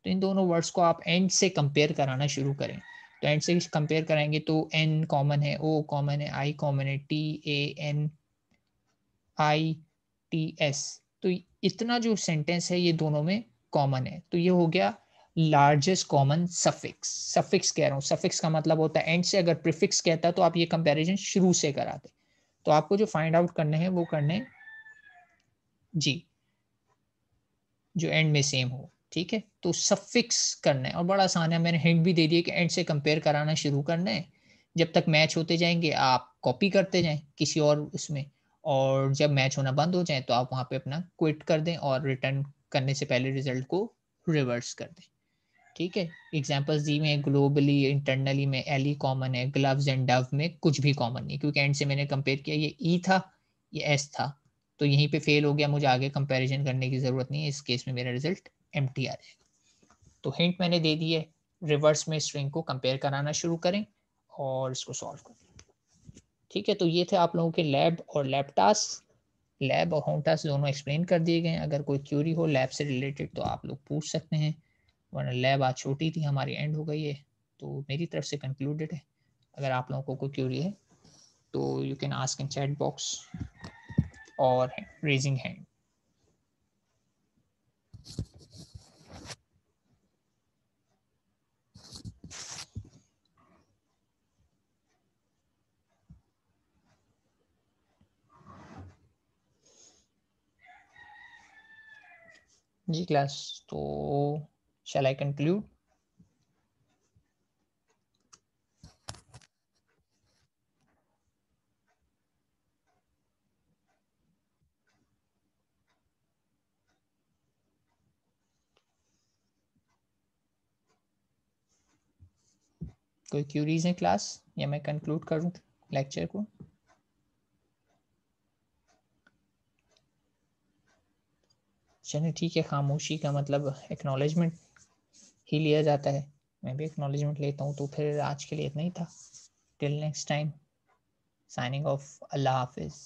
तो इन दोनों वर्ड्स को आप एंड से कंपेयर कराना शुरू करें तो एंड से कंपेयर कराएंगे तो एन कॉमन है ओ कॉमन है आई कॉमन है T A N I T S तो इतना जो सेंटेंस है ये दोनों में कॉमन है तो ये हो गया लार्जेस्ट कॉमन सफिक्स सफिक्स कह रहा हूँ सफिक्स का मतलब होता है एंड से अगर प्रिफिक्स कहता तो आप ये कंपेरिजन शुरू से कराते तो आपको जो फाइंड आउट करने हैं वो करने जी जो एंड में सेम हो ठीक है तो सफिक्स करना है और बड़ा आसान है मैंने हिंट भी दे दी कि एंड से कंपेयर कराना शुरू करना है जब तक मैच होते जाएंगे आप कॉपी करते जाएं किसी और उसमें और जब मैच होना बंद हो जाए तो आप वहां पे अपना क्विट कर दें और रिटर्न करने से पहले रिजल्ट को रिवर्स कर दें ठीक है एग्जाम्पल्स दी में ग्लोबली इंटरनली में एली कॉमन है ग्लव्स एंड डव में कुछ भी कॉमन नहीं क्योंकि एंड से मैंने कंपेयर किया ये ई e था ये एस था तो यहीं पे फेल हो गया मुझे आगे कंपैरिजन करने की ज़रूरत नहीं है इस केस में मेरा रिजल्ट एम टी आ जाएगा तो हिंट मैंने दे दिए रिवर्स में स्ट्रिंग को कंपेयर कराना शुरू करें और इसको सॉल्व करें ठीक है तो ये थे आप लोगों के लैब और लैब टास्क लैब और होम टास्क दोनों एक्सप्लेन कर दिए गए अगर कोई क्यूरी हो लैब से रिलेटेड तो आप लोग पूछ सकते हैं वरना लैब आज छोटी थी हमारी एंड हो गई है तो मेरी तरफ से कंक्लूडेड है अगर आप लोगों को कोई क्यूरी है तो you can ask in chat box और रेजिंग हैंड जी क्लास तो Shall I conclude? कोई क्यूरीज है क्लास या मैं कंक्लूड करूं लेक्चर को चलिए ठीक है खामोशी का मतलब एक्नोलेजमेंट ही लिया जाता है मैं भी एक्नॉलेजमेंट लेता हूँ तो फिर आज के लिए इतना ही था till next time signing off अल्लाह हाफिज़